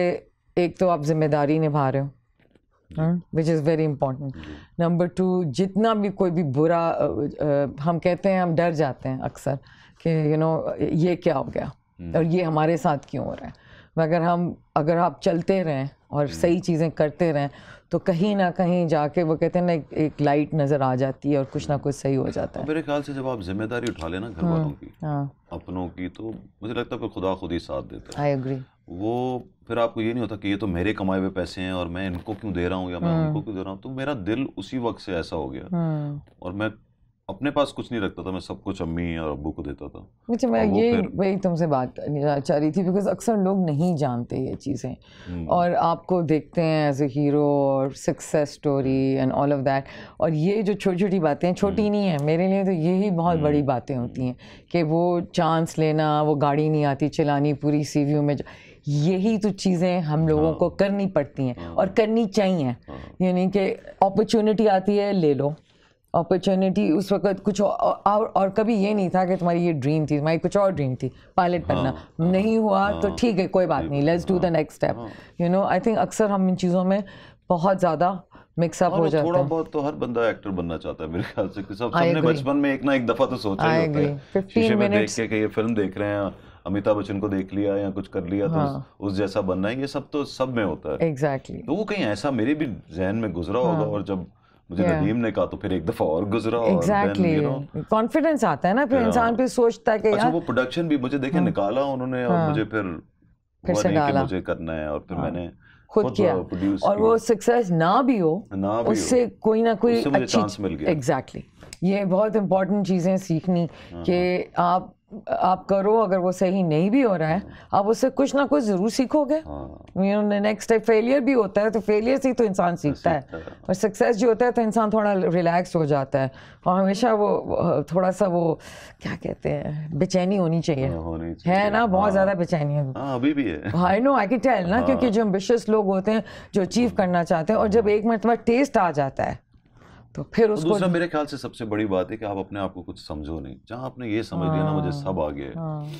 एक तो आप जिम्मेदारी निभा रहे हो which is very important number two जितना भी कोई भी बुरा uh, uh, हम कहते हैं हम डर जाते हैं अक्सर कि यू नो ये क्या हो गया हम्म। और ये हमारे साथ क्यों हो रहा है मगर हम अगर आप चलते रहें और हम्म। सही चीज़ें करते रहें तो कहीं ना कहीं जाके वो कहते हैं ना एक, एक लाइट नज़र आ जाती है और कुछ ना कुछ सही हो जाता है मेरे ख्याल से जब आप जिम्मेदारी उठा लेना घर वालों हाँ, की हाँ। अपनों की तो मुझे लगता है खुदा खुद ही साथ देता है आई एग्री वो फिर आपको ये नहीं होता कि ये तो मेरे कमाए हुए पैसे हैं और मैं इनको क्यों दे रहा हूँ या मैं हाँ। उनको क्यों दे रहा हूँ तो मेरा दिल उसी वक्त से ऐसा हो गया और मैं अपने पास कुछ नहीं रखता था मैं सब कुछ अम्मी और अबू को देता था अच्छा मैं ये वही तुमसे बात चाह रही थी बिकॉज अक्सर लोग नहीं जानते ये चीज़ें हम्म। और आपको देखते हैं एज ए हीरो और success story and all of that और ये जो छोटी छोटी बातें छोटी हम्म। नहीं है मेरे लिए तो यही बहुत बड़ी हम्म। बातें होती हैं कि वो चांस लेना वो गाड़ी नहीं आती चलानी पूरी सी व्यू में यही तो चीज़ें हम लोगों हाँ। को करनी पड़ती हैं हाँ। और करनी चाहिए हाँ। यानी कि अपॉर्चुनिटी आती है ले लो अपॉर्चुनिटी उस वक्त कुछ और, और, कभी ये नहीं था कि तुम्हारी ये ड्रीम थी तुम्हारी कुछ और ड्रीम थी पायलट हाँ, बनना हाँ, नहीं हुआ हाँ, तो ठीक है कोई बात नहीं let's do the next step you know I think अक्सर हम इन चीज़ों में बहुत ज़्यादा मिक्सअप हाँ, हो मतलब जाता है थोड़ा बहुत तो हर बंदा एक्टर बनना चाहता है मेरे ख्याल से सब सबने बचपन में एक ना एक दफा तो सोचा ही होता है में देख के कि ये फिल्म देख रहे हैं अमिताभ बच्चन को देख लिया या कुछ कर लिया तो हाँ। तो उस, जैसा बनना है ये सब तो सब में होता है एग्जैक्टली exactly. तो वो कहीं ऐसा मेरे भी जहन में गुजरा हाँ। होगा और जब मुझे yeah. नदीम ने कहा तो फिर एक दफा और गुजरा exactly. और कॉन्फिडेंस you know, आता है ना फिर yeah. इंसान भी सोचता है कि अच्छा वो प्रोडक्शन भी मुझे देखे हाँ। निकाला उन्होंने और हाँ। मुझे फिर फिर से डाला मुझे करना है और फिर हाँ। मैंने खुद किया और वो सक्सेस ना भी हो ना भी उससे कोई ना कोई अच्छी मिल गया एग्जैक्टली ये बहुत इंपॉर्टेंट चीज़ें सीखनी कि आप आप करो अगर वो सही नहीं भी हो रहा है आप उससे कुछ ना कुछ ज़रूर सीखोगे नेक्स्ट टाइम फेलियर भी होता है तो फेलियर से ही तो इंसान सीखता है और सक्सेस जो होता है तो इंसान थोड़ा रिलैक्स हो जाता है और हमेशा वो थोड़ा सा वो क्या कहते हैं बेचैनी होनी चाहिए हाँ, है ना बहुत हाँ। ज़्यादा बेचैनी है हाँ, अभी भी है I know I can tell ना क्योंकि जो एम्बिशियस लोग होते हैं जो अचीव करना चाहते हैं और जब एक मरतबा टेस्ट आ जाता है तो फिर तो उसको दूसरा मेरे ख्याल से सबसे बड़ी बात है कि आप अपने आप को कुछ समझो नहीं जहाँ आपने ये समझ लिया ना मुझे सब हाँ, आ गया हाँ।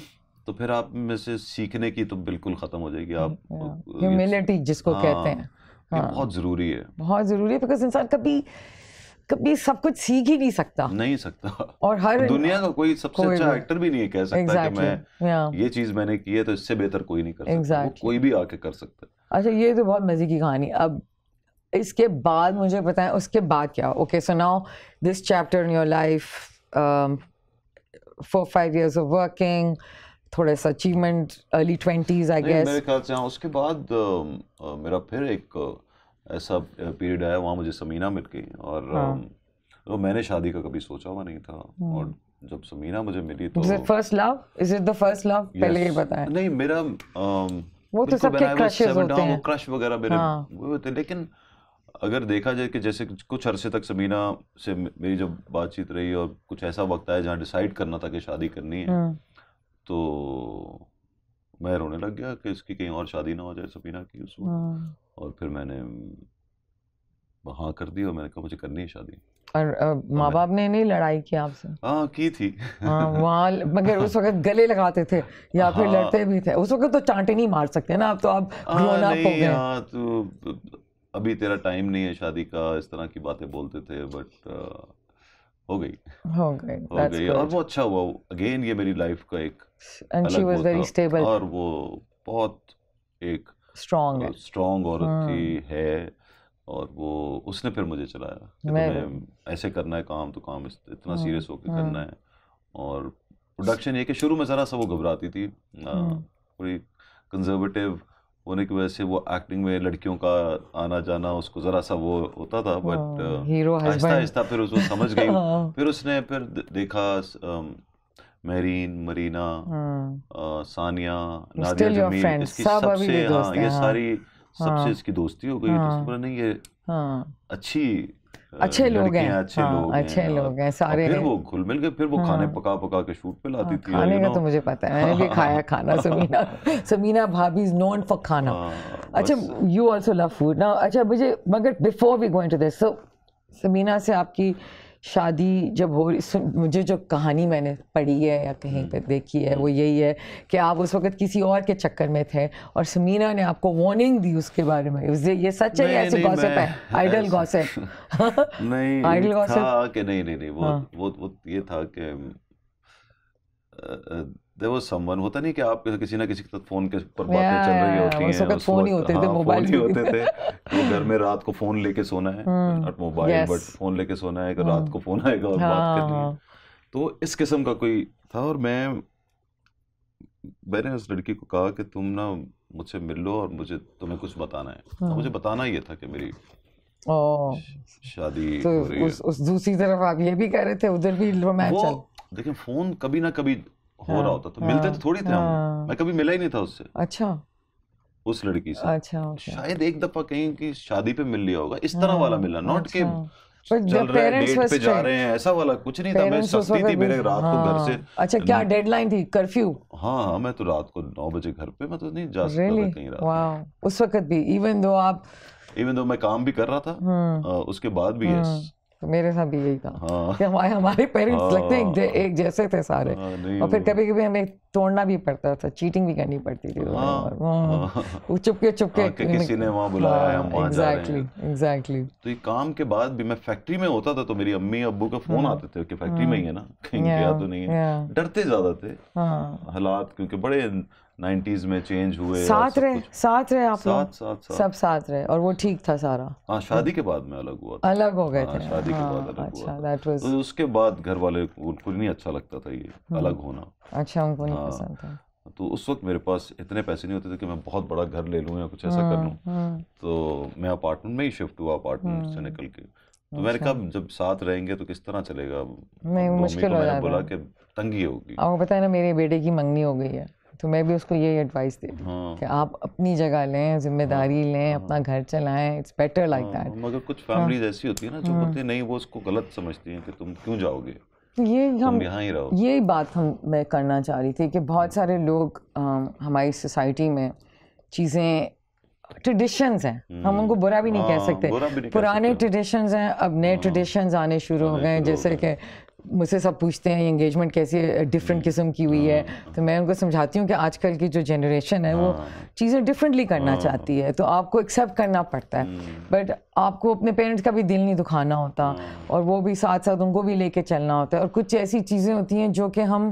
तो फिर आप में से सीखने की तो बिल्कुल ख़त्म हो जाएगी आप ह्यूमिलिटी हाँ, जिसको कहते हैं बहुत ज़रूरी है बहुत ज़रूरी है बिकॉज इंसान कभी कभी सब कुछ सीख ही नहीं सकता नहीं सकता और हर दुनिया का कोई सबसे कोई अच्छा एक्टर भी नहीं कह सकता exactly. कि मैं yeah. ये चीज मैंने की है तो इससे बेहतर कोई नहीं कर सकता exactly. वो कोई भी आके कर सकता है अच्छा ये तो बहुत मजे की कहानी अब इसके बाद मुझे बताएं उसके बाद क्या okay so now this chapter in your life four five years of working थोड़ा सा achievement early twenties I guess मेरे ख्याल से हाँ उसके बाद uh, uh, मेरा फिर एक uh, ऐसा पीरियड आया वहाँ मुझे समीना मिल गई और हाँ. uh, तो मैंने शादी का कभी सोचा हुआ नहीं था हुँ. हम्म। और जब समीना मुझे मिली तो first love is it the first love पहले ये बताएं नहीं मेरा uh, वो तो सबके क्रशेस होते हाँ, हैं क्रश वगैरह मेरे हाँ. वो थे लेकिन अगर देखा जाए कि जैसे कुछ अरसे तक समीना से मेरी जब बातचीत रही और कुछ ऐसा वक्त आया जहाँ डिसाइड करना था कि शादी करनी है हाँ। तो मैं रोने लग गया कि इसकी कहीं और शादी ना हो जाए सबीना की उस वक्त हाँ। और फिर मैंने हाँ कर दी और मैंने कहा मुझे करनी है शादी और माँ बाप ने नहीं लड़ाई की आपसे हाँ की थी हाँ, वहाँ मगर उस वक्त गले लगाते थे या फिर लड़ते भी थे उस वक्त तो चांटे नहीं मार सकते ना अब तो आप आ, नहीं, हो गए हाँ तो, तो, तो अभी तेरा टाइम नहीं है शादी का इस तरह की बातें बोलते थे बट uh, हो गई हो गई हो गई और वो अच्छा हुआ अगेन ये मेरी लाइफ का एक and she was very stable और वो बहुत एक स्ट्रांग स्ट्रांग औरत हाँ। थी है और वो उसने फिर मुझे चलाया मैं ऐसे करना है काम तो काम इतना सीरियस हाँ, होकर हाँ। करना है और प्रोडक्शन ये कि शुरू में ज़रा सा वो घबराती थी पूरी कंजर्वेटिव होने की वजह से वो एक्टिंग में लड़कियों का आना जाना उसको ज़रा सा वो होता था बट हाँ, uh, आहिस्ता आहिस्ता फिर उसको समझ गई हाँ। फिर उसने फिर देखा मेरीन मरीना हाँ। सानिया नादिया जमील इसकी सबसे हाँ ये सारी सबसे इसकी दोस्ती हो गई तो नहीं ये अच्छी अच्छे लोग हैं अच्छे हाँ, लोग अच्छे हैं, लोग हैं सारे फिर वो घुल मिल के फिर वो हाँ, खाने पका पका के शूट पे लाती हाँ, थी खाने का तो मुझे पता है मैंने भी खाया खाना समीना समीना भाभी इज नॉन फॉर खाना हाँ, अच्छा यू ऑल्सो लव फूड ना अच्छा मुझे मगर before we going to this so Sameena से आपकी शादी जब हो मुझे जो कहानी मैंने पढ़ी है या कहीं हम्म। पर देखी है वो हम्म। यही है कि आप उस वक्त किसी और के चक्कर में थे और समीना ने आपको वार्निंग दी उसके बारे में ये सच है ऐसे गॉसिप है आइडल गॉसिप नहीं आइडल गॉसिप था कि नहीं नहीं नहीं वो हाँ। वो, वो ये था कि देर वॉज समवन होता नहीं कि आप किसी ना किसी के साथ फोन के ऊपर बातें चल रही होती हैं उस वक्त फोन हाँ, ही होते थे मोबाइल ही होते थे घर में रात को फोन लेके सोना है नॉट मोबाइल बट फोन लेके सोना है hmm. रात को फोन आएगा और बात करनी है हाँ। तो इस किस्म का कोई था और मैं मैंने उस लड़की को कहा कि तुम ना मुझसे मिल लो और मुझे तुम्हें कुछ बताना है तो hmm. मुझे बताना ये था कि मेरी oh. शादी तो उस, उस दूसरी तरफ आप ये भी कह रहे थे उधर भी रोमांस देखिए फोन कभी ना कभी हो रहा होता था तो मिलते तो थोड़ी थे हम हाँ। मैं कभी मिला ही नहीं था उससे अच्छा उस लड़की से अच्छा okay. शायद एक दफा कहीं की शादी पे मिल लिया होगा इस तरह हाँ, वाला मिला नॉट अच्छा। के चल रहे हैं डेट पे जा रहे हैं ऐसा वाला कुछ नहीं था मैं सस्ती थी मेरे रात को घर से हाँ, अच्छा क्या डेडलाइन थी कर्फ्यू हाँ, हाँ मैं तो रात को नौ बजे घर पे मैं तो नहीं जा सकता really? कहीं रात उस वक्त भी इवन दो आप इवन दो मैं काम भी कर रहा था उसके बाद भी यस तो मेरे साथ भी यही था हाँ। कि हमारे हमारे पेरेंट्स हाँ। लगते एक, जै, एक जैसे थे सारे हाँ, और फिर कभी कभी हमें तोड़ना भी पड़ता था चीटिंग भी करनी पड़ती थी हाँ। हाँ। हाँ। वो चुपके चुपके किसी ने वहाँ बुलाया है हम एग्जैक्टली एग्जैक्टली तो ये काम के बाद भी मैं फैक्ट्री में होता था तो मेरी अम्मी अब्बू का फोन आते थे कि फैक्ट्री में ही है ना कहीं गया तो नहीं है डरते ज्यादा थे हालात क्योंकि बड़े नाइन्टीज में चेंज हुए साथ रहे साथ रहे आप लोग साथ, साथ, सब साथ रहे और वो ठीक था सारा हाँ शादी के बाद में अलग हुआ था अलग हो गए हाँ, थे शादी के बाद हाँ, अलग अच्छा दैट वाज तो उसके बाद घर वाले उनको नहीं अच्छा लगता था ये हम्म। अलग होना अच्छा उनको नहीं हाँ। पसंद था तो उस वक्त मेरे पास इतने पैसे नहीं होते थे कि मैं बहुत बड़ा घर ले लूँ या कुछ ऐसा कर हम्म, लूँ हम्म। तो मैं अपार्टमेंट में ही शिफ्ट हुआ अपार्टमेंट से निकल के तो मैंने अच्छा। कहा जब साथ रहेंगे तो किस तरह चलेगा नहीं मुश्किल हो जाएगा बोला कि तंगी होगी आपको पता है ना मेरे बेटे की मंगनी हो गई है तो मैं भी उसको यही एडवाइस देती हाँ। कि आप अपनी जगह लें जिम्मेदारी हाँ। लें हाँ। अपना घर चलाएं इट्स बेटर लाइक दैट मगर कुछ फैमिलीज हाँ। ऐसी होती है ना जो हाँ। बोलते नहीं वो उसको गलत समझती हैं कि तुम क्यों जाओगे ये हम यहाँ ही रहो ये बात हम मैं करना चाह रही थी कि बहुत हाँ। सारे लोग हमारी सोसाइटी में चीज़ें ट्रेडिशंस हैं हम उनको बुरा भी नहीं कह हम्म। सकते पुराने ट्रेडिशंस हैं अब नए ट्रेडिशंस आने शुरू हो गए जैसे कि मुझसे सब पूछते हैं इंगेजमेंट कैसी डिफरेंट हम्म। किस्म की हुई है हाँ। तो मैं उनको समझाती हूँ कि आजकल की जो जनरेशन है वो हाँ। चीज़ें डिफरेंटली करना हाँ। चाहती है तो आपको एक्सेप्ट करना पड़ता है बट हम्म। आपको अपने पेरेंट्स का भी दिल नहीं दुखाना होता और वो भी साथ साथ उनको भी लेके चलना होता है और कुछ ऐसी चीज़ें होती हैं जो कि हम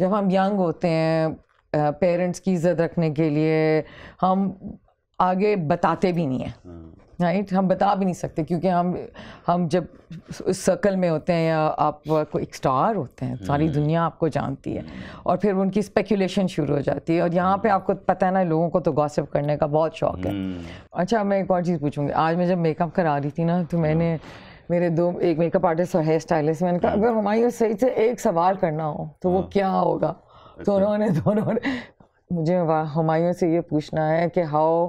जब हम यंग होते हैं पेरेंट्स की इज़्ज़त रखने के लिए हम आगे बताते भी नहीं हैं राइट हम बता भी नहीं सकते क्योंकि हम हम जब उस सर्कल में होते हैं या आप कोई स्टार होते हैं सारी हम्म। दुनिया आपको जानती है और फिर उनकी स्पेकुलेशन शुरू हो जाती है और यहाँ पे आपको पता है ना लोगों को तो गॉसिप करने का बहुत शौक है हम्म। अच्छा मैं एक और चीज़ पूछूंगी आज मैं जब मेकअप करा रही थी ना तो हाँ। मैंने मेरे दो एक मेकअप आर्टिस्ट और हेयर स्टाइलिस्ट मैंने कहा हाँ। अगर हमारी और सही से एक सवाल करना हो तो वो हाँ। क्या होगा तो अच्छा। उन्होंने दोनों मुझे हमायों से ये पूछना है कि हाउ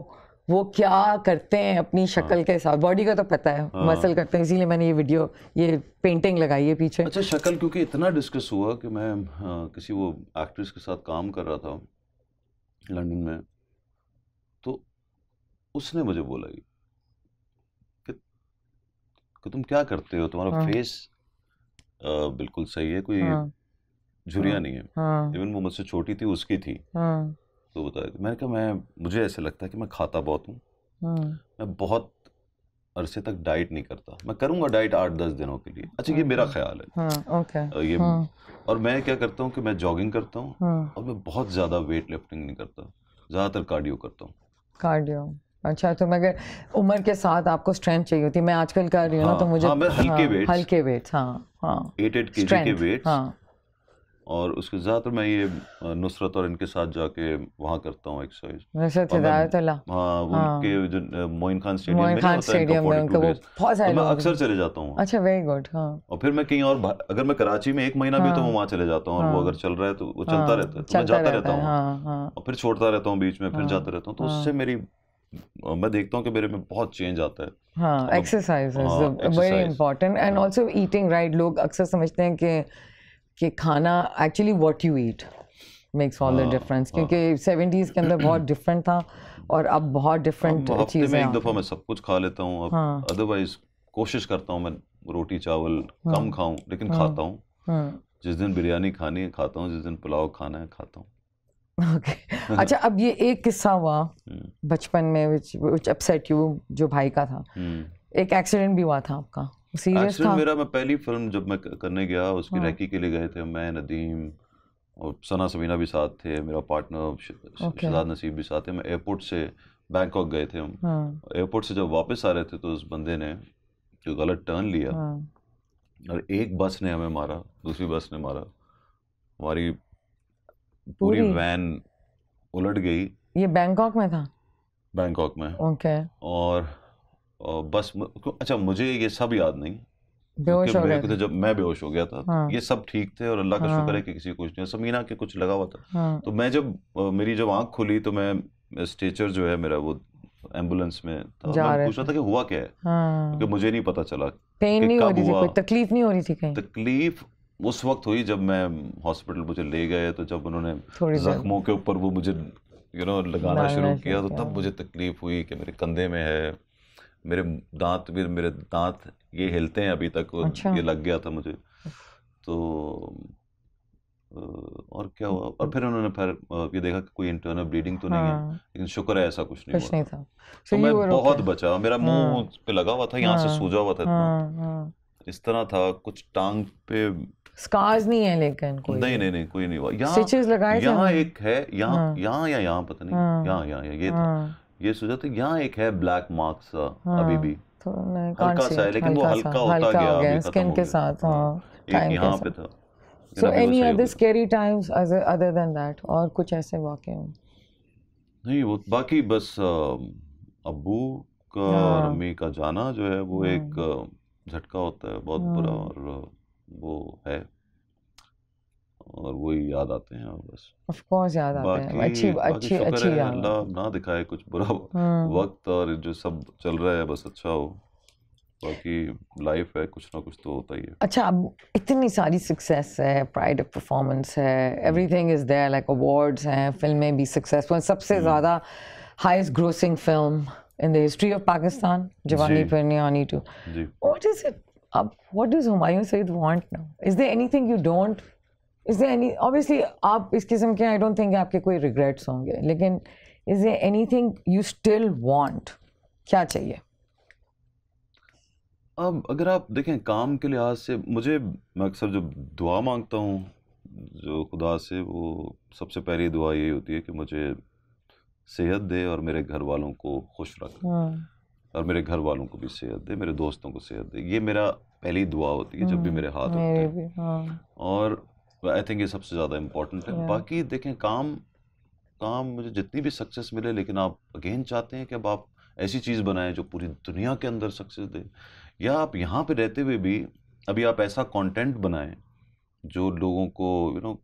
वो क्या करते हैं अपनी हाँ। शक्ल के साथ बॉडी का तो पता है मसल हाँ। करते हैं इसीलिए मैंने ये वीडियो ये पेंटिंग लगाई है पीछे अच्छा शक्ल क्योंकि इतना डिस्कस हुआ कि मैं आ, हाँ, किसी वो एक्ट्रेस के साथ काम कर रहा था लंदन में तो उसने मुझे बोला कि, कि तुम क्या करते हो तुम्हारा हाँ। फेस आ, बिल्कुल सही है कोई हाँ। झुरिया नहीं है इवन वो मुझसे छोटी थी उसकी थी तो बता देती मैंने कहा मैं मुझे ऐसे लगता है कि मैं खाता बहुत हूँ हम्म। मैं बहुत अरसे तक डाइट नहीं करता मैं करूँगा डाइट आठ दस दिनों के लिए अच्छा ये मेरा हम्म। ख्याल है हाँ, ओके ये हाँ। और मैं क्या करता हूँ कि मैं जॉगिंग करता हूँ हाँ। और मैं बहुत ज़्यादा वेट लिफ्टिंग नहीं करता ज़्यादातर कार्डियो करता हूँ कार्डियो अच्छा तो मैं उम्र के साथ आपको स्ट्रेंथ चाहिए होती मैं आजकल कर रही हूँ हाँ, ना तो मुझे हाँ, हल्के वेट हल्के वेट हाँ हाँ एट एट के वेट हाँ और उसके ज़्यादातर मैं ये नुसरत और इनके साथ जाके वहाँ करता हूँ एक्सरसाइज नुसरत हिदायतुल्ला हाँ, हाँ उनके जो मोइन खान स्टेडियम में खान स्टेडियम में उनका वो बहुत सारे मैं अक्सर चले जाता हूँ अच्छा वेरी गुड हाँ और फिर मैं कहीं और अगर मैं कराची में एक महीना भी तो हाँ। मैं वहाँ चले जाता हूँ और वो हाँ। अगर चल रहा है तो वो चलता रहता है तो मैं जाता रहता हूँ और फिर छोड़ता रहता हूँ बीच में फिर जाता रहता हूँ तो उससे मेरी मैं देखता हूँ कि मेरे में बहुत चेंज आता है हाँ exercise very important and also eating right लोग अक्सर समझते हैं कि कि खाना actually what you eat makes all the difference क्योंकि सेवेंटीज़ के अंदर बहुत डिफरेंट था और अब बहुत डिफरेंट हाँ, चीज़ें एक दफ़ा मैं सब कुछ खा लेता हूँ अदरवाइज हाँ। कोशिश करता हूँ मैं रोटी चावल हाँ। कम खाऊं लेकिन खाता हूँ जिस दिन बिरयानी खानी है खाता हूँ जिस दिन पुलाव खाना है खाता हूँ ओके okay. अच्छा अब ये एक किस्सा हुआ हम्म। बचपन में विच विच अपसेट यू जो भाई का था हम्म। एक एक्सीडेंट भी हुआ था आपका एक्चुअली मेरा मैं पहली फिल्म जब मैं करने गया उसकी हाँ। रैकी के लिए गए थे मैं नदीम और सना सबीना भी साथ थे मेरा पार्टनर शहजाद नसीब भी साथ थे मैं एयरपोर्ट से बैंकॉक गए थे हम हाँ। एयरपोर्ट से जब वापस आ रहे थे तो उस बंदे ने जो गलत टर्न लिया हाँ। और एक बस ने हमें मारा दूसरी बस ने मारा हमारी पूरी वैन उलट गई ये बैंकॉक में था बैंकॉक में ओके और और बस अच्छा मुझे ये सब याद नहीं बेहोश हो गया तो जब मैं बेहोश हो गया था हाँ। ये सब ठीक थे और अल्लाह का हाँ। शुक्र है हाँ। कि किसी को कुछ नहीं समीना के कुछ लगा हुआ था हाँ। तो मैं जब मेरी जब आंख खुली तो मैं स्टेचर जो है मेरा वो एम्बुलेंस में था मैं पूछ रहा था कि हुआ क्या है हाँ। क्योंकि मुझे नहीं पता चला पेन नहीं हो रही थी कोई तकलीफ नहीं हो रही थी कहीं तकलीफ उस वक्त हुई जब मैं हॉस्पिटल मुझे ले गए तो जब उन्होंने जख्मों के ऊपर वो मुझे यू नो लगाना शुरू किया तो तब मुझे तकलीफ हुई कि मेरे कंधे में है मेरे दांत भी मेरे दांत ये हिलते हैं अभी तक अच्छा। ये लग गया था मुझे तो और क्या हुआ और फिर उन्होंने फिर ये देखा कि कोई इंटरनल ब्लीडिंग तो नहीं हाँ। है लेकिन शुक्र है ऐसा कुछ नहीं कुछ नहीं था तो मैं बहुत बचा मेरा हाँ। मुंह पे लगा हुआ था यहाँ हाँ। से सूजा हुआ था इतना हाँ, हाँ। इस तरह था कुछ टांग पे स्कार्स नहीं है लेकिन कोई नहीं नहीं नहीं कोई नहीं हुआ यहाँ यहाँ एक है यहाँ यहाँ या यहाँ पता नहीं यहाँ यहाँ ये था ये सोचा था यहाँ एक है ब्लैक मार्क्स हाँ, अभी भी तो हल्का सा है लेकिन वो हल्का होता गया स्किन के साथ हाँ यहाँ पे था और कुछ ऐसे नहीं वो बाकी बस अबू का और हाँ। का जाना जो है वो हाँ। एक झटका होता है बहुत बुरा और वो है और वही याद आते हैं और बस ऑफ कोर्स याद आते हैं अच्छी अच्छी अच्छी याद अल्लाह ना दिखाए कुछ बुरा हाँ। वक्त और जो सब चल रहा है बस अच्छा हो बाकी लाइफ है कुछ ना कुछ तो होता ही है अच्छा अब इतनी सारी सक्सेस है प्राइड ऑफ परफॉर्मेंस है everything is there like awards हैं फिल्में भी सक्सेसफुल सबसे हम्म। ज़्यादा highest grossing film in the history of Pakistan Jawani Phir नियानी टू व्हाट इज इट अब what does Humayun Saeed want now is there anything you don't is any obviously आप इस किस्म के आई डोंट थिंक आपके कोई रिग्रेट्स होंगे लेकिन is a anything you still want क्या चाहिए अब अगर आप देखें काम के लिहाज से मुझे मैं अक्सर जो दुआ मांगता हूँ जो खुदा से वो सबसे पहली दुआ यही होती है कि मुझे सेहत दे और मेरे घर वालों को खुश रख हाँ। और मेरे घर वालों को भी सेहत दे मेरे दोस्तों को सेहत दे ये मेरा पहली दुआ होती है जब भी हाँ, मेरे हाथ होते हैं हाँ। और आई थिंक ये सबसे ज़्यादा इम्पोर्टेंट है बाकी देखें काम काम मुझे जितनी भी सक्सेस मिले लेकिन आप अगेन चाहते हैं कि अब आप ऐसी चीज़ बनाएं जो पूरी दुनिया के अंदर सक्सेस दे या आप यहाँ पे रहते हुए भी अभी आप ऐसा कंटेंट बनाएं जो लोगों को यू नो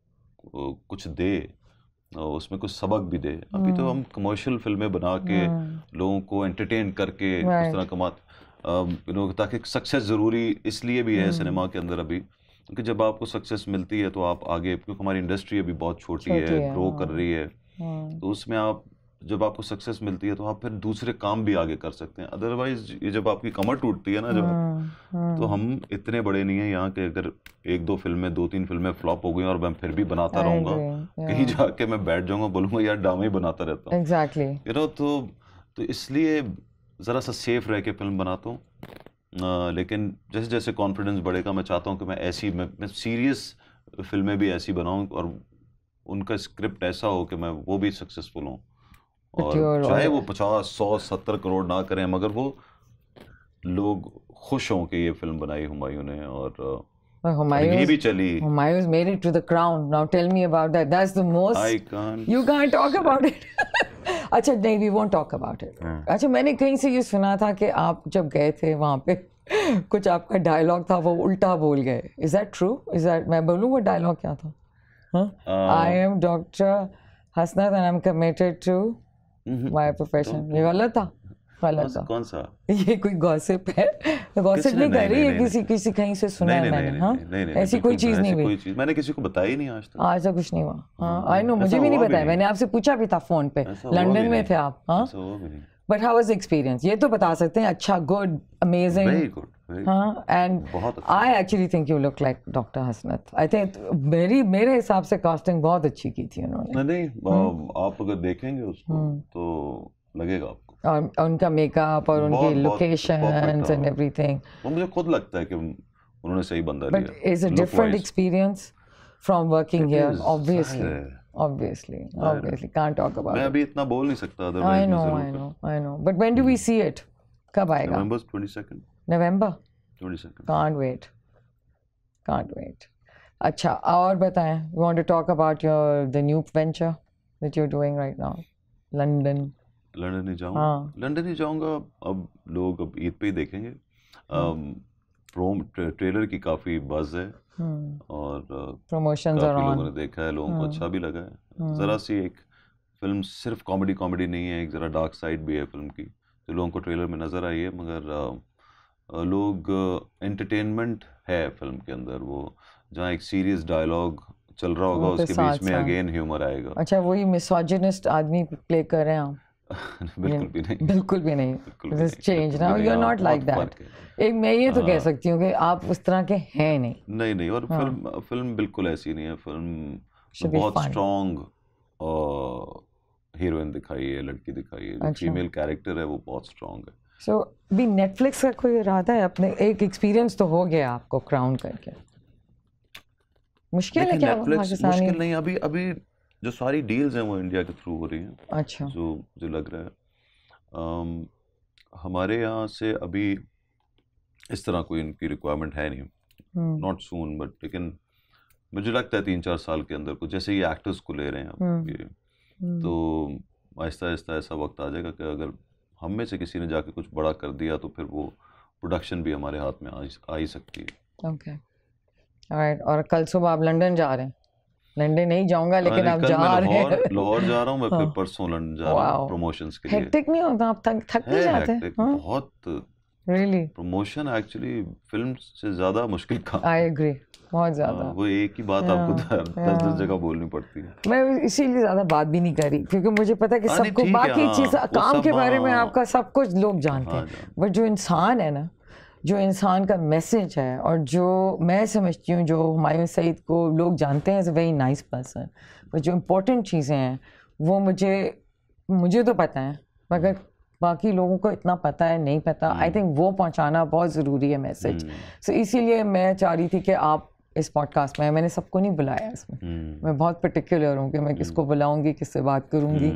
कुछ दे उसमें कुछ सबक भी दे अभी तो हम कमर्शियल hmm. फिल्में बना के hmm. लोगों को एंटरटेन करके उस तरह कमाते यू नो ताकि सक्सेस ज़रूरी इसलिए भी है सिनेमा hmm. के अंदर अभी क्योंकि जब आपको सक्सेस मिलती है तो आप आगे क्योंकि हमारी इंडस्ट्री अभी बहुत छोटी है ग्रो हाँ। कर रही है हम्म। तो उसमें आप जब आपको सक्सेस मिलती है तो आप फिर दूसरे काम भी आगे कर सकते हैं अदरवाइज ये जब आपकी कमर टूटती है ना जब हम्म, तो हम्म। हम इतने बड़े नहीं है यहाँ के अगर एक दो फिल्में दो तीन फिल्में फ्लॉप हो गई और मैं फिर भी बनाता रहूंगा कहीं जाके मैं बैठ जाऊंगा बोलूंगा यार ड्रामे ही बनाता रहता हूँ एग्जैक्टली यू नो तो तो इसलिए ज़रा सा सेफ रह के फिल्म बनाता हूँ लेकिन जैसे जैसे कॉन्फिडेंस बढ़ेगा मैं चाहता हूँ कि मैं ऐसी मैं, मैं सीरियस फिल्में भी ऐसी बनाऊँ और उनका स्क्रिप्ट ऐसा हो कि मैं वो भी सक्सेसफुल हूँ और चाहे वो पचास सौ सत्तर करोड़ ना करें मगर वो लोग खुश हों कि ये फिल्म बनाई हुमायूं ने और ये भी चली Humayun is made it to the crown now tell me about that that's the most I can't you can't talk about it अच्छा नहीं we want talk about it अच्छा मैंने कहीं से ये सुना था कि आप जब गए थे वहाँ पे कुछ आपका डायलॉग था वो उल्टा बोल गए is that true is that मैं बोलूँ वो डायलॉग क्या था I am doctor Hasnat and I am committed to my profession ये गलत था कौन, सा ये कोई गॉसिप है गॉसिप नहीं कर रही किसी किसी कहीं से सुना है मैंने हाँ? ऐसी कोई चीज नहीं हुई मैंने किसी को नहीं आज तक आज तक कुछ नहीं हुआ आई हाँ, नो हाँ, मुझे भी नहीं बताया मैंने आपसे पूछा भी था फोन पे लंदन में थे आप बट हाउ वाज एक्सपीरियंस ये तो बता सकते हैं अच्छा good amazing very good and I actually think you look like doctor Hasnat I think मेरी मेरे हिसाब से कास्टिंग बहुत अच्छी की थी उन्होंने नहीं हम्म। आप अगर देखेंगे उसको हम्म। तो लगेगा आपको और उनका मेकअप और उनकी लोकेशन एंड एवरीथिंग मुझे खुद लगता है कि उन्होंने सही बंदा लिया is a different experience from working here obviously obviously obviously can't talk about मैं अभी इतना बोल नहीं सकता otherwise I know I know I know but when do we see it कब आएगा November 22nd November 22nd can't wait can't wait अच्छा और बताएं want to talk about your the new venture that you are doing right now London London ही जाऊँ हाँ। London ही जाऊँगा अब लोग अब ईद पे ही देखेंगे हाँ। प्रोम ट्रेलर की काफ़ी बज है हम्म। और प्रमोशन लोगों ने देखा है लोगों को हाँ। अच्छा भी लगा है हाँ। ज़रा सी एक फिल्म सिर्फ कॉमेडी कॉमेडी नहीं है एक ज़रा डार्क साइड भी है फिल्म की तो लोगों को ट्रेलर में नज़र आई है मगर लोग एंटरटेनमेंट है फिल्म के अंदर वो जहाँ एक सीरियस डायलॉग चल रहा होगा उसके बीच में अगेन ह्यूमर आएगा अच्छा वही मिसोजिनिस्ट आदमी प्ले कर रहे हैं आप बिल्कुल भी नहीं बिल्कुल भी नहीं change now you are not like that एक मैं ये तो कह हाँ। सकती हूँ कि आप उस तरह के हैं नहीं नहीं नहीं और हाँ। फिल्म फिल्म बिल्कुल ऐसी नहीं है फिल्म बहुत स्ट्रॉन्ग हीरोइन दिखाई है लड़की दिखाई है फीमेल कैरेक्टर अच्छा। है वो बहुत स्ट्रॉन्ग है सो भी नेटफ्लिक्स का कोई इरादा है अपने एक एक्सपीरियंस तो हो गया आपको क्राउन करके मुश्किल है क्या मुश्किल नहीं अभी अभी जो सारी डील्स हैं वो इंडिया के थ्रू हो रही हैं अच्छा जो जो लग रहा है um, हमारे यहाँ से अभी इस तरह कोई इनकी रिक्वायरमेंट है नहीं नॉट सून बट लेकिन मुझे लगता है तीन चार साल के अंदर को जैसे ये एक्टर्स को ले रहे हैं हम्म। ये हम्म। तो आहिस्ता आहिस्ता ऐसा वक्त आ जाएगा कि अगर हम में से किसी ने जाके कुछ बड़ा कर दिया तो फिर वो प्रोडक्शन भी हमारे हाथ में आ ही सकती है ओके okay. right. और कल सुबह आप लंदन जा रहे हैं लंदन नहीं जाऊंगा लेकिन आप जा रहे हैं लाहौर जा रहा हूं मैं फिर हाँ। परसों लंदन जा रहा हूं प्रमोशंस के लिए हेक्टिक नहीं होता आप थक थक नहीं जाते हैं हाँ। बहुत रियली प्रमोशन एक्चुअली फिल्म से ज्यादा मुश्किल काम आई एग्री बहुत हाँ, ज़्यादा वो एक ही बात आपको दस दस जगह बोलनी पड़ती है मैं इसीलिए ज़्यादा बात भी नहीं करी क्योंकि मुझे पता है कि सबको बाकी चीज़ काम के बारे में आपका सब कुछ लोग जानते हैं बट जो इंसान है ना जो इंसान का मैसेज है और जो मैं समझती हूँ जो हमायूं सईद को लोग जानते हैं as a very nice person पर जो इम्पोर्टेंट चीज़ें हैं वो मुझे मुझे तो पता है मगर बाकी लोगों को इतना पता है नहीं पता आई थिंक वो पहुंचाना बहुत ज़रूरी है मैसेज सो hmm. so, इसीलिए मैं चाह रही थी कि आप इस पॉडकास्ट में मैंने सबको नहीं बुलाया इसमें hmm. मैं बहुत पर्टिकुलर हूँ कि मैं hmm. किसको बुलाऊंगी किससे बात करूँगी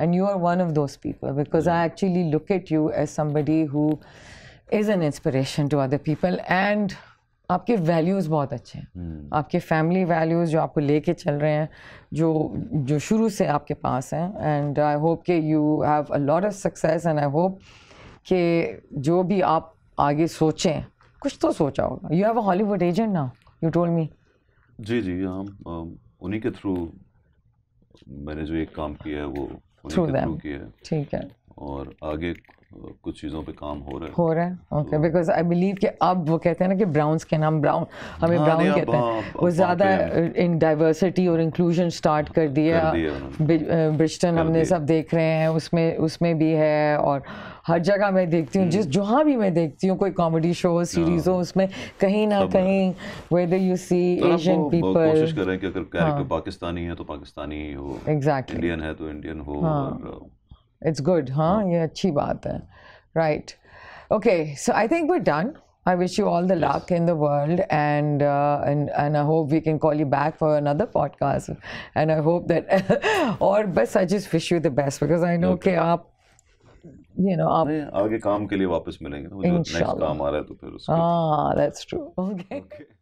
and you are one of those people because I actually look at you as somebody who is an inspiration to other people and आपके वैल्यूज़ बहुत अच्छे हैं hmm. आपके फैमिली वैल्यूज़ जो आपको लेके चल रहे हैं जो जो शुरू से आपके पास हैं एंड आई होप के you have a lot of success and I hope कि जो भी आप आगे सोचें कुछ तो सोचा होगा you have a Hollywood agent ना यू टोल मी जी जी हम उन्हीं के थ्रू मैंने जो एक काम किया है वो उन्हीं के थ्रू किया है ठीक है और आगे मतलब कुछ चीज़ों पे काम हो रहा है हो रहा है ओके बिकॉज आई बिलीव कि अब वो कहते हैं ना कि ब्राउन के नाम ब्राउन हमें ब्राउन हाँ, कहते हैं वो ज़्यादा इन डाइवर्सिटी और इंक्लूजन स्टार्ट कर दिया ब्रिस्टन हमने सब देख रहे हैं उसमें उसमें भी है और हर जगह मैं देखती हूँ जिस हम्म। जहाँ भी मैं देखती हूँ कोई कॉमेडी शो सीरीज हो उसमें कहीं ना कहीं whether you see Asian people कोशिश करें कि अगर कैरेक्टर हाँ। पाकिस्तानी है तो पाकिस्तानी हो एग्जैक्टली इंडियन है तो इंडियन हो हाँ। It's good, huh? Yeah, achhi Right. Okay, so I think we're done. I wish you all the yes. luck in the world, and uh, and and I hope we can call you back for another podcast. And I hope that, or best, I just wish you the best because I know okay. आप you know आप आगे काम के लिए वापस मिलेंगे तो जो नेक्स्ट काम आ रहा है तो फिर उसको ah, that's true okay. okay.